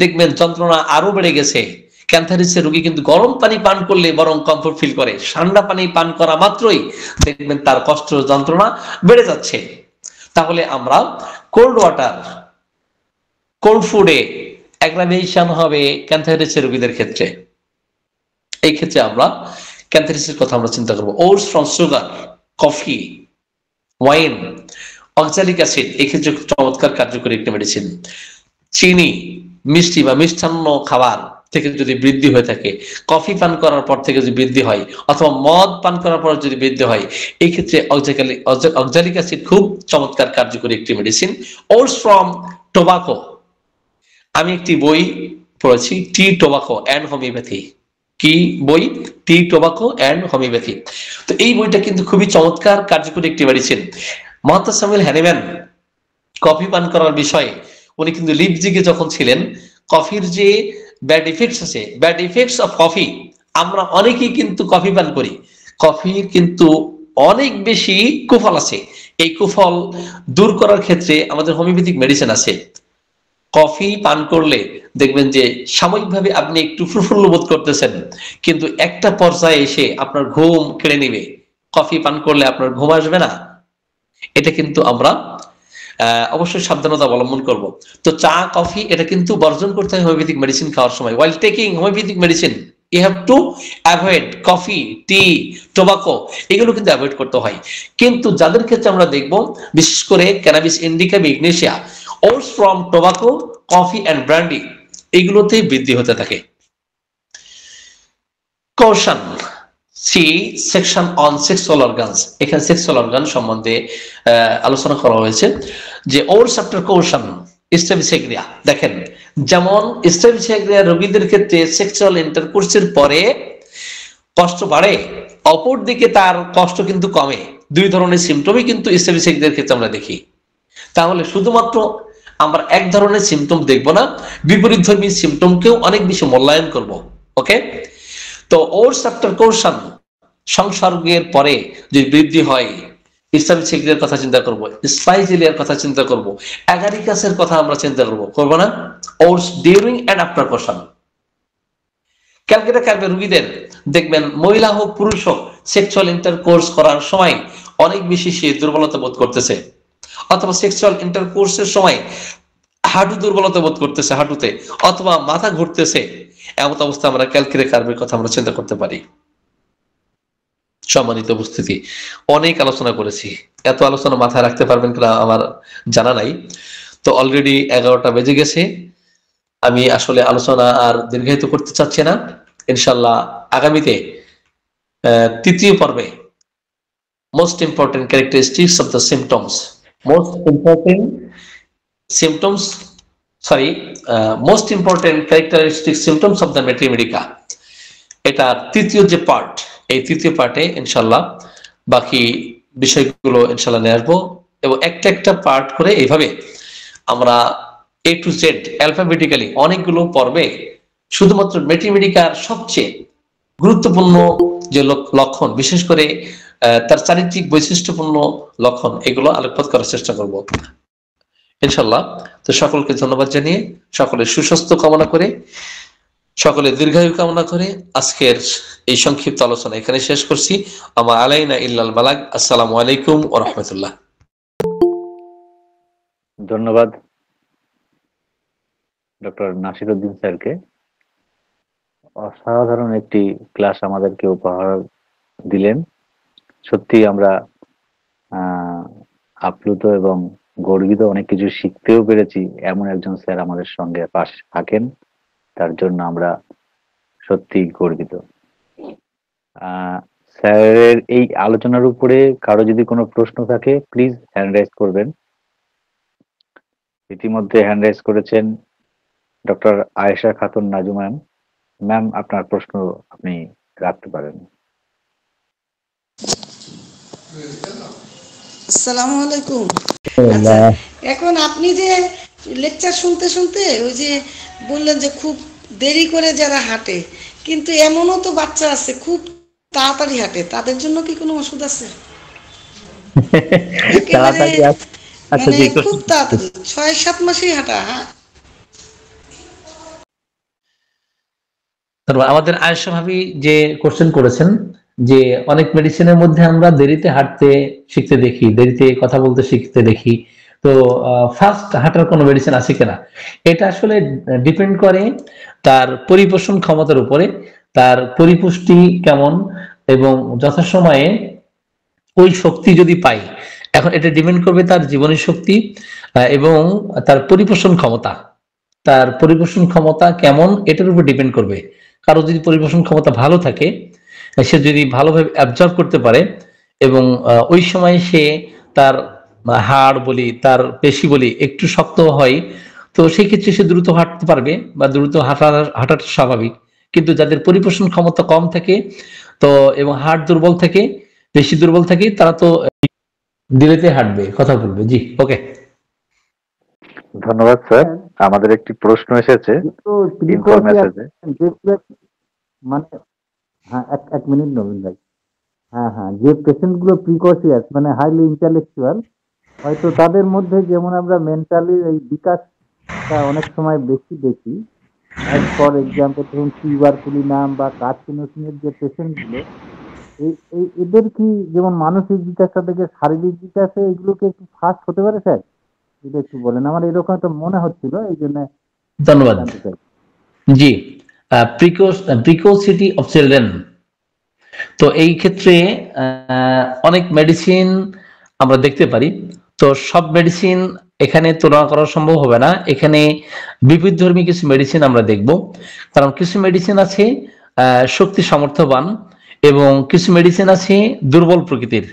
দেখবেন যন্ত্রণা আরো বেড়ে গেছে ক্যান্থারিসের রোগী কিন্তু গরম পানি পান করলে বরং কমফোর্ট ফিল করে ঠান্ডা পানি পান করা মাত্রই দেখবেন তার কষ্ট যন্ত্রণা বেড়ে যাচ্ছে তাহলে আমরা কোল্ড ওয়াটার কোল্ড ফুডে অ্যাগ্রাভেশন হবে ক্যান্থাইটিসের রোগীদের ক্ষেত্রে এই ক্ষেত্রে আমরা ক্যান্থাইটিসের কথা আমরা চিন্তা করবো oats from sugar coffee wine oxalic acid এই ক্ষেত্রে চমৎকার কার্যকরী একটা মেডিসিন চিনি মিষ্টি বা মিষ্টান্ন খাবার থেকে যদি বৃদ্ধি হয়ে থাকে কফি পান করার পর থেকে যদি বৃদ্ধি হয় অথবা মদ পান করার পর যদি বৃদ্ধি হয় এই ক্ষেত্রে অক্সালিক অক্সালিক অ্যাসিড খুব চমৎকার কার্যকরী একটি মেডিসিন ওটস ফ্রম টোবাকো আমি একটি বই পড়েছি টি টোবাকো অ্যান্ড হোমিওপ্যাথি কি বই টি টোবাকো অ্যান্ড হোমিওপ্যাথি তো এই বইটা কিন্তু খুবই চমৎকার কার্যকরী একটি মেডিসিন মহাত্মা সামিল হ্যানিম্যান কফি পান করার বিষয়ে উনি কিন্তু লিপজিকে যখন ছিলেন কফির যে ব্যাড ইফেক্টস আছে ব্যাড ইফেক্টস অফ কফি আমরা অনেকেই কিন্তু কফি পান করি কফির কিন্তু অনেক বেশি কুফল আছে এই কুফল দূর করার ক্ষেত্রে আমাদের হোমিওপ্যাথিক মেডিসিন আছে কফি পান করলে দেখবেন যে সাময়িকভাবে আপনি একটু প্রফুল্ল বোধ করতেছেন কিন্তু একটা পর্যায়ে এসে আপনার ঘুম কেড়ে নিবে কফি পান করলে আপনার ঘুম আসবে না এটা কিন্তু আমরা অবশ্যই সাবধানতা অবলম্বন করব তো চা কফি এটা কিন্তু বর্জন করতে হয় হোমিওপ্যাথিক মেডিসিন খাওয়ার সময় while taking homeopathic medicine you have to avoid coffee tea tobacco এগুলো কিন্তু অ্যাভয়েড করতে হয় কিন্তু যাদের ক্ষেত্রে আমরা দেখব বিশেষ করে cannabis indica magnesia oats from tobacco coffee and brandy এগুলোতেই বৃদ্ধি হতে থাকে caution see section on sexual organs এখানে সেক্সুয়াল অর্গান সম্বন্ধে আলোচনা করা হয়েছে যে ওর সাপ্টার কৌশন স্টেভিসেগ্রিয়া দেখেন যেমন স্টেভিসেগ্রিয়া রোগীদের ক্ষেত্রে সেক্সুয়াল ইন্টারকোর্সের পরে কষ্ট বাড়ে অপর দিকে তার কষ্ট কিন্তু কমে দুই ধরনের সিমটমই কিন্তু স্টেভিসেগ্রিয়ার ক্ষেত্রে আমরা দেখি তাহলে শুধুমাত্র আমরা এক ধরনের সিমটম দেখবো না বিপরীত ধর্মী সিমটমকেও অনেক বেশি মূল্যায়ন করব ওকে তো ওর আফটার কৌশল সংসর্গের পরে যদি বৃদ্ধি হয় ইসলামিক সেক্রিয়ার কথা চিন্তা করবো স্পাইজেলিয়ার কথা চিন্তা করবো অ্যাগারিকাসের কথা আমরা চিন্তা করব করবো না worse during and after coition calcarea কার্বে রুগীদের দেখবেন মহিলা হোক পুরুষ হোক সেক্সুয়াল ইন্টারকোর্স করার সময় অনেক বেশি সে দুর্বলতা বোধ করতেছে অথবা সেক্সুয়াল ইন্টারকোর্সের সময় হাঁটু দুর্বলতা বোধ করতেছে হাঁটুতে অথবা মাথা ঘুরতেছে এমন অবস্থা আমরা ক্যালকিরে কার্বের কথা আমরা চিন্তা করতে পারি সম্মানিত উপস্থিতি অনেক আলোচনা করেছি এত আলোচনা মাথায় রাখতে পারবেন কিনা আমার জানা নাই তো অলরেডি এগারোটা বেজে গেছে আমি আসলে আলোচনা আর দীর্ঘায়িত করতে চাচ্ছি না ইনশাল্লাহ আগামীতে তৃতীয় পর্বে most important characteristics of the symptoms most important symptoms sorry uh, most important characteristic symptoms of the metromedica এটা তৃতীয় যে পার্ট এই তৃতীয় পার্টে ইনশাল্লাহ বাকি বিষয়গুলো ইনশাল্লাহ নিয়ে আসবো এবং একটা একটা পার্ট করে এইভাবে আমরা এ টু জেড অ্যালফাবেটিক্যালি অনেকগুলো পর্বে শুধুমাত্র মেট্রিমেডিকার সবচেয়ে গুরুত্বপূর্ণ যে লক্ষণ বিশেষ করে তার চারিত্রিক বৈশিষ্ট্যপূর্ণ লক্ষণ এগুলো আলোকপাত করার চেষ্টা করব ইনশাল্লাহ তো সকলকে ধন্যবাদ জানিয়ে সকলে সুস্বাস্থ্য কামনা করে সকলে দীর্ঘায়ু কামনা করে আজকের এই সংক্ষিপ্ত আলোচনা এখানে শেষ করছি আমা আলাইনা ইল্লাল মালাক আসসালামু আলাইকুম ও রহমতুল্লাহ ধন্যবাদ ডক্টর নাসিরুদ্দিন স্যারকে অসাধারণ একটি ক্লাস আমাদেরকে উপহার দিলেন সত্যি আমরা আহ আপ্লুত এবং গর্বিত অনেক কিছু শিখতেও পেরেছি এমন একজন স্যার আমাদের সঙ্গে পাশে থাকেন তার জন্য আমরা সত্যি গর্বিত স্যারের এই আলোচনার উপরে কারো যদি কোনো প্রশ্ন থাকে প্লিজ হ্যান্ড রাইজ করবেন ইতিমধ্যে হ্যান্ড রাইজ করেছেন ডক্টর আয়েশা খাতুন নাজুমান ম্যাম আপনার প্রশ্ন আপনি রাখতে পারেন আসসালামু আলাইকুম আচ্ছা, এখন আপনি যে লেকচার শুনতে শুনতে ওই যে বললেন যে খুব দেরি করে যারা হাঁটে কিন্তু এমনও তো বাচ্চা আছে খুব তাড়াতাড়ি হাঁটে তাদের জন্য কি কোনো ওষুধ আছে *laughs* আচ্ছা, মানে খুব তাড়াতাড়ি ছয় সাত মাসেই হাঁটা হ্যাঁ? আমাদের আয়েশা ভাবি যে কোশ্চেন করেছেন যে অনেক মেডিসিনের মধ্যে আমরা দেরিতে হাঁটতে শিখতে দেখি দেরিতে কথা বলতে শিখতে দেখি তো ফার্স্ট হাঁটার কোনো মেডিসিন আছে কিনা এটা আসলে ডিপেন্ড করে তার পরিপোষণ ক্ষমতার উপরে তার পরিপুষ্টি কেমন এবং যথাসময়ে ওই শক্তি যদি পাই এখন এটা ডিপেন্ড করবে তার জীবনের শক্তি এবং তার পরিপোষণ ক্ষমতা তার পরিপোষণ ক্ষমতা কেমন এটার উপর ডিপেন্ড করবে কারো যদি পরিপোষণ ক্ষমতা ভালো থাকে সে যদি ভালোভাবে অ্যাবজর্ব করতে পারে এবং ওই সময় সে তার হাড় বলি তার পেশি বলি একটু শক্ত হয় তো সেই ক্ষেত্রে সে দ্রুত হাঁটতে পারবে বা দ্রুত হাঁটা হাঁটাটা স্বাভাবিক কিন্তু যাদের পরিপোষণ ক্ষমতা কম থাকে তো এবং হাট দুর্বল থাকে বেশি দুর্বল থাকে তারা তো দিলেতে হাঁটবে কথা বলবে জি ওকে ধন্যবাদ স্যার আমাদের একটি প্রশ্ন এসেছে মানে হ্যাঁ এক এক মিনিট নবীন ভাই হ্যাঁ হ্যাঁ যে পেশেন্টগুলো প্রিকশিয়াস মানে হাইলি ইন্টালেকচুয়াল হয়তো তাদের মধ্যে যেমন আমরা মেন্টালি এই বিকাশটা অনেক সময় বেশি দেখি ফর এক্সাম্পল ধরুন কুলি নাম বা কার্সিনোসিনের যে পেশেন্টগুলো এই এই এদের কি যেমন মানসিক বিকাশটা থেকে শারীরিক বিকাশে এগুলোকে একটু ফাস্ট হতে পারে স্যার যদি একটু বলেন আমার এরকম একটা মনে হচ্ছিল এই জন্য ধন্যবাদ জি প্রিকোসিটি অফ চিলড্রেন তো এই ক্ষেত্রে অনেক মেডিসিন আমরা দেখতে পারি তো সব মেডিসিন এখানে তুলনা করা সম্ভব হবে না এখানে ধর্মী কিছু মেডিসিন আমরা দেখব কারণ কিছু মেডিসিন আছে শক্তি সামর্থ্যবান এবং কিছু মেডিসিন আছে দুর্বল প্রকৃতির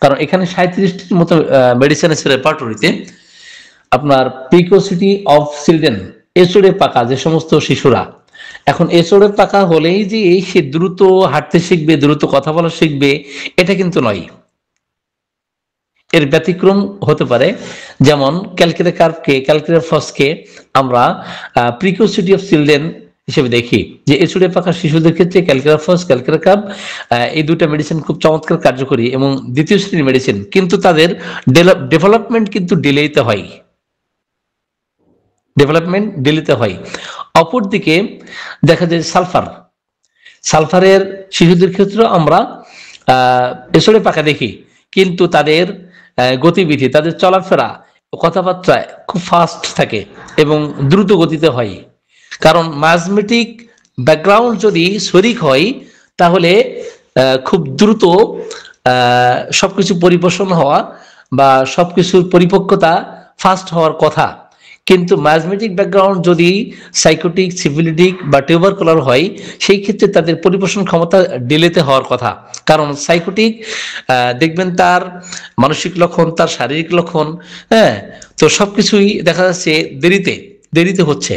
কারণ এখানে সাঁত্রিশটির মতো মেডিসিন আছে রেপার্টরিতে আপনার প্রিকোসিটি অফ চিলড্রেন এসুরে পাকা যে সমস্ত শিশুরা এখন এসড়ে পাকা হলেই যে সে দ্রুত হাঁটতে শিখবে দ্রুত কথা বলা শিখবে এটা কিন্তু নয় এর ব্যতিক্রম হতে পারে যেমন ক্যালকুলে কার্ভকে ক্যালকুলে ফসকে আমরা প্রিকিউসিটি অফ চিলড্রেন হিসেবে দেখি যে এসুড়ে পাকা শিশুদের ক্ষেত্রে ক্যালকুলার ফস ক্যালকুলার কাপ এই দুটো মেডিসিন খুব চমৎকার কার্যকরী এবং দ্বিতীয় শ্রেণীর মেডিসিন কিন্তু তাদের ডেভেলপমেন্ট কিন্তু ডিলেইতে হয় ডেভেলপমেন্ট ডিলেতে হয় অপরদিকে দেখা যায় সালফার সালফারের শিশুদের ক্ষেত্রে আমরা এসরে পাকা দেখি কিন্তু তাদের গতিবিধি তাদের চলাফেরা কথাবার্তা খুব ফাস্ট থাকে এবং দ্রুত গতিতে হয় কারণ ম্যাথমেটিক ব্যাকগ্রাউন্ড যদি শরিক হয় তাহলে খুব দ্রুত সবকিছু পরিবেশন হওয়া বা সবকিছুর পরিপক্কতা ফাস্ট হওয়ার কথা কিন্তু ম্যাজমেটিক ব্যাকগ্রাউন্ড যদি সাইকোটিক সিভিলিটিক বা টিউবার কলার হয় সেই ক্ষেত্রে তাদের পরিপোষণ ক্ষমতা ডিলেতে হওয়ার কথা কারণ সাইকোটিক দেখবেন তার মানসিক লক্ষণ তার শারীরিক লক্ষণ হ্যাঁ তো সবকিছুই দেখা যাচ্ছে দেরিতে দেরিতে হচ্ছে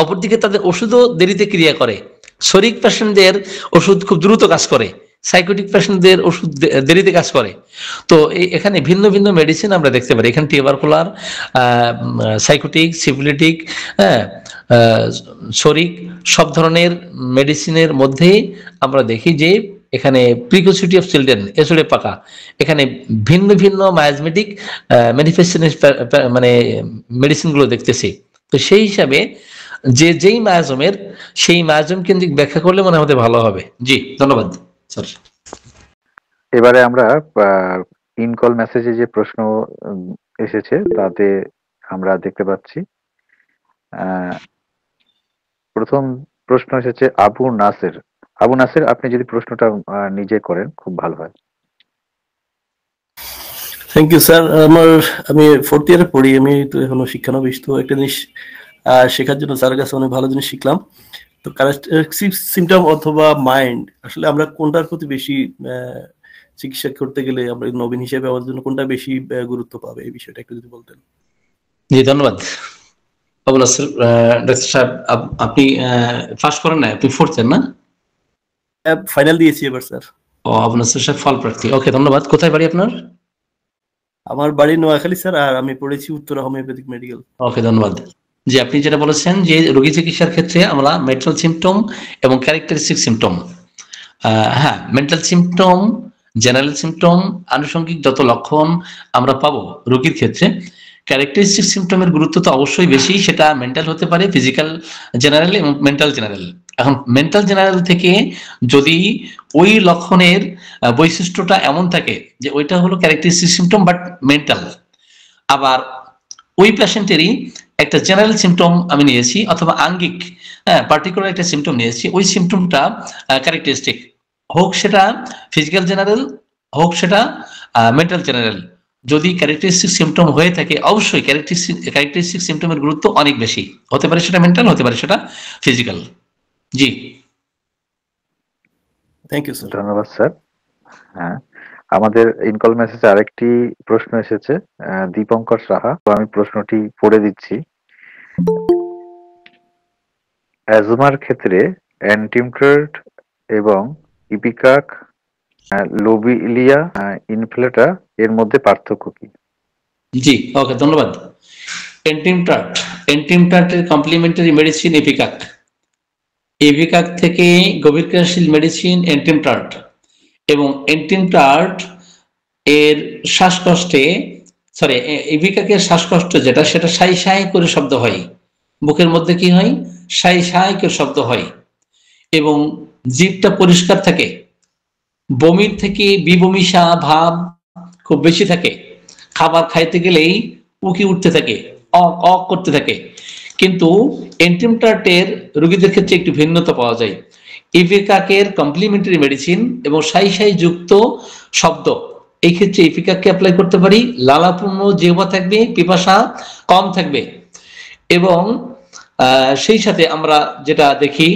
অপরদিকে তাদের ওষুধও দেরিতে ক্রিয়া করে শরিক পেশেন্টদের ওষুধ খুব দ্রুত কাজ করে সাইকোটিক পেশেন্টদের ওষুধ দেরিতে কাজ করে তো এখানে ভিন্ন ভিন্ন মেডিসিন আমরা দেখতে পারি এখানে কুলার সাইকোটিক সিভিলিটিক হ্যাঁ শরিক সব ধরনের মেডিসিনের মধ্যে আমরা দেখি যে এখানে প্রিকোসিটি অফ চিলড্রেন এসোডে পাকা এখানে ভিন্ন ভিন্ন মায়াজমেটিক ম্যানিফেস্টেশন মানে মেডিসিনগুলো দেখতেছি তো সেই হিসাবে যে যেই মায়াজমের সেই মায়াজম কেন্দ্রিক ব্যাখ্যা করলে মনে হতে ভালো হবে জি ধন্যবাদ এবারে আমরা ইনকল মেসেজে যে প্রশ্ন এসেছে তাতে আমরা দেখতে পাচ্ছি প্রথম প্রশ্ন এসেছে আবু নাসের আবু নাসের আপনি যদি প্রশ্নটা নিজে করেন খুব ভালো হয় থ্যাংক ইউ স্যার আমার আমি ফোর্থ ইয়ারে পড়ি আমি তো এখনো শিক্ষানবিশ তো একটা জিনিস শেখার জন্য স্যারের কাছে অনেক ভালো জিনিস শিখলাম তো কারেক্টিভ সিমটম অথবা মাইন্ড আসলে আমরা কোনটার প্রতি বেশি চিকিৎসা করতে গেলে আমরা নবীন হিসেবে আমাদের জন্য কোনটা বেশি গুরুত্ব পাবে এই বিষয়টা একটু যদি বলতেন জি ধন্যবাদ আবুল আসল ডাক্তার সাহেব আপনি ফার্স্ট করেন না আপনি ফোর্থেন না ফাইনাল দিয়েছি এবার স্যার ও আপনার স্যার সাহেব ফল প্রার্থী ওকে ধন্যবাদ কোথায় বাড়ি আপনার আমার বাড়ি নোয়াখালী স্যার আর আমি পড়েছি উত্তরা হোমিওপ্যাথিক মেডিকেল ওকে ধন্যবাদ যে আপনি যেটা বলেছেন যে রোগী চিকিৎসার ক্ষেত্রে আমরা মেন্টাল সিমটম এবং ক্যারেক্টারিস্টিক সিমটম হ্যাঁ মেন্টাল সিমটম জেনারেল সিমটম আনুষঙ্গিক যত লক্ষণ আমরা পাবো রোগীর ক্ষেত্রে ক্যারেক্টারিস্টিক সিমটমের গুরুত্ব তো অবশ্যই বেশি সেটা মেন্টাল হতে পারে ফিজিক্যাল জেনারেল এবং মেন্টাল জেনারেল এখন মেন্টাল জেনারেল থেকে যদি ওই লক্ষণের বৈশিষ্ট্যটা এমন থাকে যে ওইটা হলো ক্যারেক্টারিস্টিক সিমটম বাট মেন্টাল আবার ওই পেশেন্টেরই একটা জেনারেল সিমটম আমি নিয়েছি অথবা আঙ্গিক হ্যাঁ পার্টিকুলার একটা সিমটম নিয়েছি ওই সিমটমটা ক্যারেক্টারিস্টিক হোক সেটা ফিজিক্যাল জেনারেল হোক সেটা মেন্টাল জেনারেল যদি ক্যারেক্টারিস্টিক সিমটম হয়ে থাকে অবশ্যই ক্যারেক্টারিস্টিক ক্যারেক্টারিস্টিক সিমটমের গুরুত্ব অনেক বেশি হতে পারে সেটা মেন্টাল হতে পারে সেটা ফিজিক্যাল জি থ্যাংক ইউ স্যার ধন্যবাদ স্যার হ্যাঁ আমাদের ইনকল মেসেজে আরেকটি প্রশ্ন এসেছে দীপঙ্কর সাহা তো আমি প্রশ্নটি পড়ে দিচ্ছি অ্যাজমার ক্ষেত্রে অ্যান্টিমট্রেড এবং ইপিকাক লোবিলিয়া ইনফ্লেটা এর মধ্যে পার্থক্য কি জি ওকে ধন্যবাদ অ্যান্টিমট্রাট অ্যান্টিমট্রাটের কমপ্লিমেন্টারি মেডিসিন ইপিকাক ইপিকাক থেকে গভীর ক্রিয়াশীল মেডিসিন অ্যান্টিমট্রাট এবং এন্টিনটার্ট এর শ্বাসকষ্টে সরি ইভিকাকের শ্বাসকষ্ট যেটা সেটা সাই সাই করে শব্দ হয় বুকের মধ্যে কি হয় সাই সাই করে শব্দ হয় এবং জীবটা পরিষ্কার থাকে বমির থেকে বিবমিশা ভাব খুব বেশি থাকে খাবার খাইতে গেলেই উকি উঠতে থাকে অক অক করতে থাকে কিন্তু এন্টিমটার্টের রোগীদের ক্ষেত্রে একটু ভিন্নতা পাওয়া যায় ইফিকাকের কমপ্লিমেন্টারি মেডিসিন এবং সাই সাই যুক্ত শব্দ এই ক্ষেত্রে ইফিকাককে অ্যাপ্লাই করতে পারি লালাপূর্ণ জেবা থাকবে পিপাসা কম থাকবে এবং সেই সাথে আমরা যেটা দেখি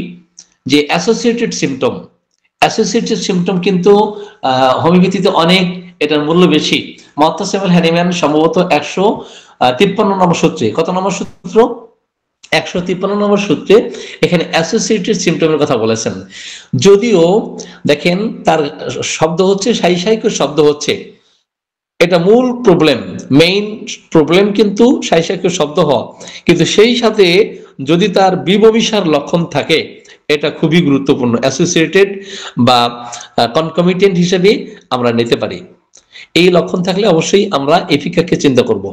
যে অ্যাসোসিয়েটেড সিমটম অ্যাসোসিয়েটেড সিমটম কিন্তু হোমিওপ্যাথিতে অনেক এটার মূল্য বেশি মত্তাসেফাল হ্যানিম্যান সম্ভবত একশো তিপ্পান্ন নম্বর সূত্রে কত নম্বর সূত্র একশো তিপ্পান্ন নম্বর সূত্রে এখানে অ্যাসোসিয়েটেড সিমটমের কথা বলেছেন যদিও দেখেন তার শব্দ হচ্ছে সাইসাইক শব্দ হচ্ছে এটা মূল প্রবলেম মেইন প্রবলেম কিন্তু সাইসাইক শব্দ হওয়া কিন্তু সেই সাথে যদি তার বিবমিশার লক্ষণ থাকে এটা খুবই গুরুত্বপূর্ণ অ্যাসোসিয়েটেড বা কনকমিটেন্ট হিসেবে আমরা নিতে পারি এই লক্ষণ থাকলে অবশ্যই আমরা এফিকাকে চিন্তা করব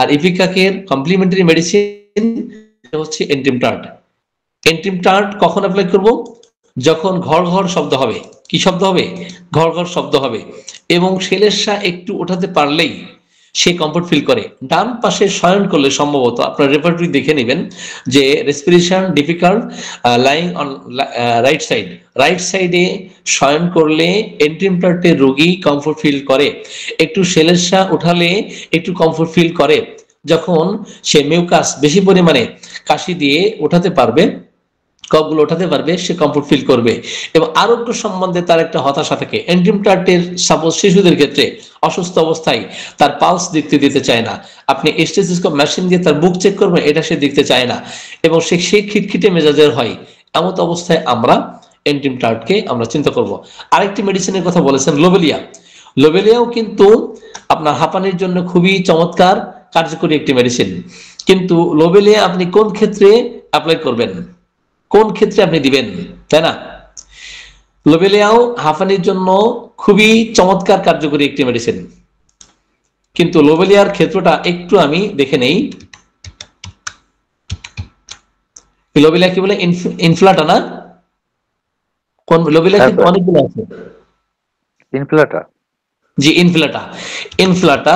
আর এপিকাকের কমপ্লিমেন্টারি মেডিসিন হচ্ছে এন্টিম টার্ট এন্টিম টার্ট কখন অ্যাপ্লাই করব যখন ঘর ঘর শব্দ হবে কি শব্দ হবে ঘর ঘর শব্দ হবে এবং সেলেসা একটু ওঠাতে পারলেই সে কমফোর্ট ফিল করে ডান পাশে শয়ন করলে সম্ভবত আপনার রেপার্টরি দেখে নেবেন যে respiration difficult lying on right side right সাইডে শয়ন করলে এন্টিমপ্লার্টে রোগী কমফোর্ট ফিল করে একটু সেলেসা উঠালে একটু কমফোর্ট ফিল করে যখন সে মিউকাস বেশি পরিমাণে কাশি দিয়ে ওঠাতে পারবে কপগুলো ওঠাতে পারবে সে কমফোর্ট ফিল করবে এবং আরোগ্য সম্বন্ধে তার একটা হতাশা থাকে এন্ড্রিম টার্টের সাপোজ শিশুদের ক্ষেত্রে অসুস্থ অবস্থায় তার পালস দেখতে দিতে চায় না আপনি এস্টেসিস্কোপ মেশিন দিয়ে তার বুক চেক করবেন এটা সে দেখতে চায় না এবং সে সেই খিটখিটে মেজাজের হয় এমন অবস্থায় আমরা এন্টিম টার্টকে আমরা চিন্তা করব আরেকটি মেডিসিনের কথা বলেছেন লোবেলিয়া লোবেলিয়াও কিন্তু আপনার হাঁপানির জন্য খুবই চমৎকার কার্যকরী একটি মেডিসিন কিন্তু লোবেলিয়া আপনি কোন ক্ষেত্রে অ্যাপ্লাই করবেন কোন ক্ষেত্রে আপনি দিবেন তাই না লোবেলিয়াও হাঁফানির জন্য খুবই চমৎকার কার্যকরী একটি মেডিসিন কিন্তু লোবেলিয়ার ক্ষেত্রটা একটু আমি দেখে নেই লোবেলিয়া কি বলে ইনফ্লাটা না কোন লোবেলিয়া কিন্তু হ্যাঁ, অনেকগুলো আছে ইনফ্লাটা জি ইনফ্লাটা ইনফ্লাটা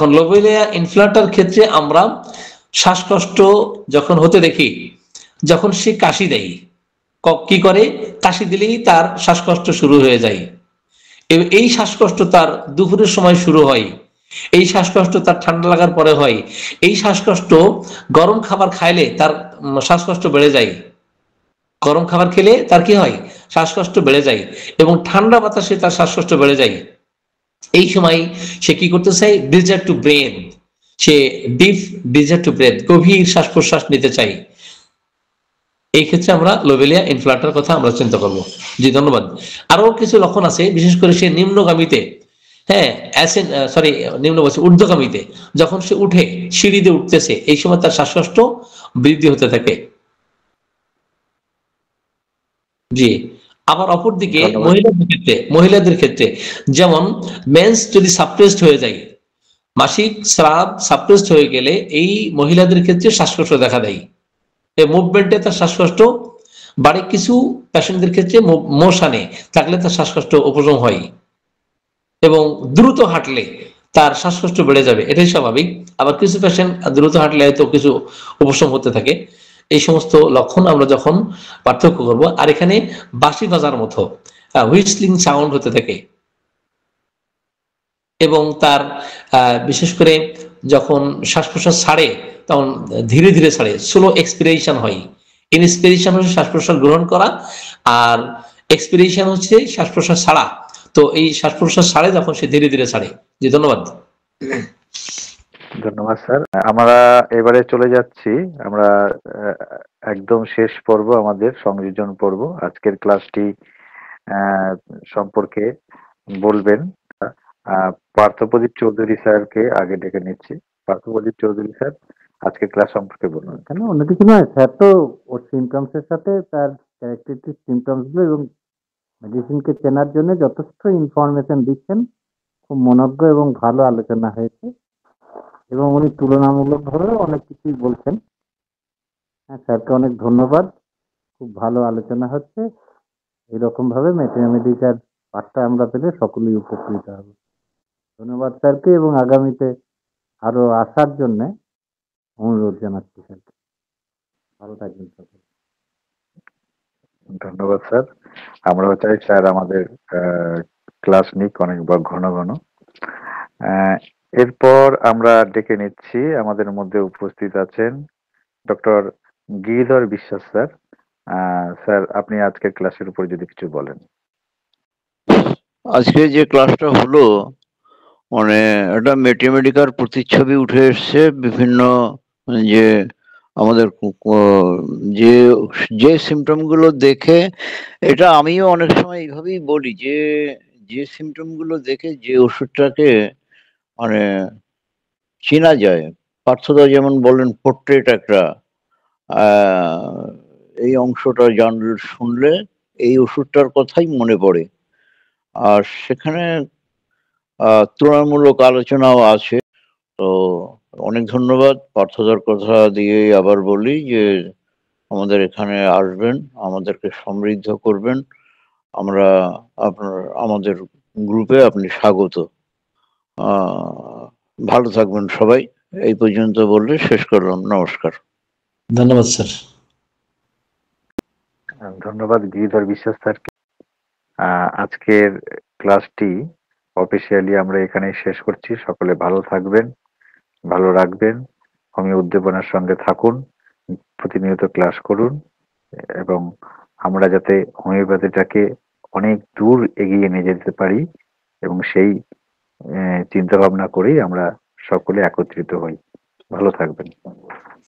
এখন লোবেলিয়া ইনফ্লাটার ক্ষেত্রে আমরা শ্বাসকষ্ট যখন হতে দেখি যখন সে কাশি দেয় কি করে কাশি দিলেই তার শ্বাসকষ্ট শুরু হয়ে যায় এই শ্বাসকষ্ট তার দুপুরের সময় শুরু হয় এই শ্বাসকষ্ট তার ঠান্ডা লাগার পরে হয় এই শ্বাসকষ্ট গরম খাবার খাইলে তার শ্বাসকষ্ট বেড়ে যায় গরম খাবার খেলে তার কি হয় শ্বাসকষ্ট বেড়ে যায় এবং ঠান্ডা বাতাসে তার শ্বাসকষ্ট বেড়ে যায় এই সময় সে কি করতে চাই ডিজার টু ব্রেন সে ডিপ ডিজার টু ব্রেন গভীর শ্বাস প্রশ্বাস নিতে চাই এই ক্ষেত্রে আমরা লোভেলিয়া ইনফ্লাটার কথা আমরা চিন্তা করব জি ধন্যবাদ আরো কিছু লক্ষণ আছে বিশেষ করে সে নিম্নগামীতে হ্যাঁ অ্যাসেন সরি নিম্ন বলছে ঊর্ধ্বগামীতে যখন সে উঠে সিঁড়িতে উঠতেছে এই সময় তার শ্বাসকষ্ট বৃদ্ধি হতে থাকে জি আবার অপরদিকে মহিলাদের ক্ষেত্রে মহিলাদের ক্ষেত্রে যেমন মেন্স যদি সাপ্রেসড হয়ে যায় মাসিক স্রাব সাপ্রেসড হয়ে গেলে এই মহিলাদের ক্ষেত্রে শ্বাসকষ্ট দেখা দেয় এই মুভমেন্টে তার শ্বাসকষ্ট বাড়ি কিছু প্যাশেন্টদের ক্ষেত্রে মোশানে থাকলে তার শ্বাসকষ্ট উপশম হয় এবং দ্রুত হাঁটলে তার শ্বাসকষ্ট বেড়ে যাবে এটাই স্বাভাবিক আবার কিছু প্যাশেন্ট দ্রুত হাঁটলে হয়তো কিছু উপশম হতে থাকে এই সমস্ত লক্ষণ আমরা যখন পার্থক্য করব আর এখানে বাঁশি বাজার মতো হুইসলিং সাউন্ড হতে থাকে এবং তার বিশেষ করে যখন শ্বাস প্রশ্বাস ছাড়ে তখন ধীরে ধীরে ছাড়ে স্লো এক্সপিরেশন হয় ইনস্পিরেশন হচ্ছে শ্বাস প্রশ্বাস গ্রহণ করা আর এক্সপিরেশন হচ্ছে শ্বাস প্রশ্বাস ছাড়া তো এই শ্বাস প্রশ্বাস ছাড়ে যখন সে ধীরে ধীরে ছাড়ে জি ধন্যবাদ ধন্যবাদ স্যার আমরা এবারে চলে যাচ্ছি আমরা একদম শেষ পর্ব আমাদের সংযোজন পর্ব আজকের ক্লাসটি সম্পর্কে বলবেন পার্থপ্রদীপ চৌধুরী স্যারকে আগে ডেকে নিচ্ছি পার্থপ্রদীপ চৌধুরী স্যার আজকে ক্লাস সম্পর্কে বলুন কেন অন্য কিছু নয় স্যার তো ওর সিমটমস এর সাথে তার ক্যারেক্টারিস্টিক সিমটমস গুলো এবং মেডিসিনকে চেনার জন্য যথেষ্ট ইনফরমেশন দিচ্ছেন খুব মনজ্ঞ এবং ভালো আলোচনা হয়েছে এবং উনি ধরে অনেক কিছুই বলছেন হ্যাঁ স্যারকে অনেক ধন্যবাদ খুব ভালো আলোচনা হচ্ছে এরকমভাবে ম্যাথমেটিক্যার পাঠটা আমরা পেলে সকলেই উপকৃত হব ধন্যবাদ স্যারকে এবং আগামীতে আরও আসার জন্যে অনুরোধ জানাচ্ছি স্যারকে ভালো থাকবেন সকলে ধন্যবাদ স্যার আমরাও চাই স্যার আমাদের ক্লাস নিক অনেক ঘন ঘন এরপর আমরা ডেকে নিচ্ছি আমাদের মধ্যে উপস্থিত আছেন ডক্টর গিরিধর বিশ্বাস স্যার স্যার আপনি আজকের ক্লাসের উপর যদি কিছু বলেন আজকে যে ক্লাসটা হলো মানে একটা ম্যাথমেটিকার প্রতিচ্ছবি উঠে এসছে বিভিন্ন মানে যে আমাদের যে যে সিমটমগুলো দেখে এটা আমিও অনেক সময় এইভাবেই বলি যে যে সিমটমগুলো দেখে যে ওষুধটাকে মানে চেনা যায় পার্থদা যেমন বলেন পোর্ট্রেট একটা এই অংশটা জানলে শুনলে এই ওষুধটার কথাই মনে পড়ে আর সেখানে তুলনামূলক আলোচনাও আছে তো অনেক ধন্যবাদ পার্থদার কথা দিয়ে আবার বলি যে আমাদের এখানে আসবেন আমাদেরকে সমৃদ্ধ করবেন আমরা আপনার আমাদের গ্রুপে আপনি স্বাগত ভালো থাকবেন সবাই এই পর্যন্ত বললে শেষ করলাম নমস্কার ধন্যবাদ স্যার হ্যাঁ, ধন্যবাদ গিরিধর বিশ্বাস স্যারকে আজকের ক্লাসটি অফিসিয়ালি আমরা এখানে শেষ করছি সকলে ভালো থাকবেন ভালো রাখবেন হোমিও উদ্দীপনার সঙ্গে থাকুন প্রতিনিয়ত ক্লাস করুন এবং আমরা যাতে হোমিওপ্যাথিটাকে অনেক দূর এগিয়ে নিয়ে যেতে পারি এবং সেই চিন্তা ভাবনা করেই আমরা সকলে একত্রিত হই ভালো থাকবেন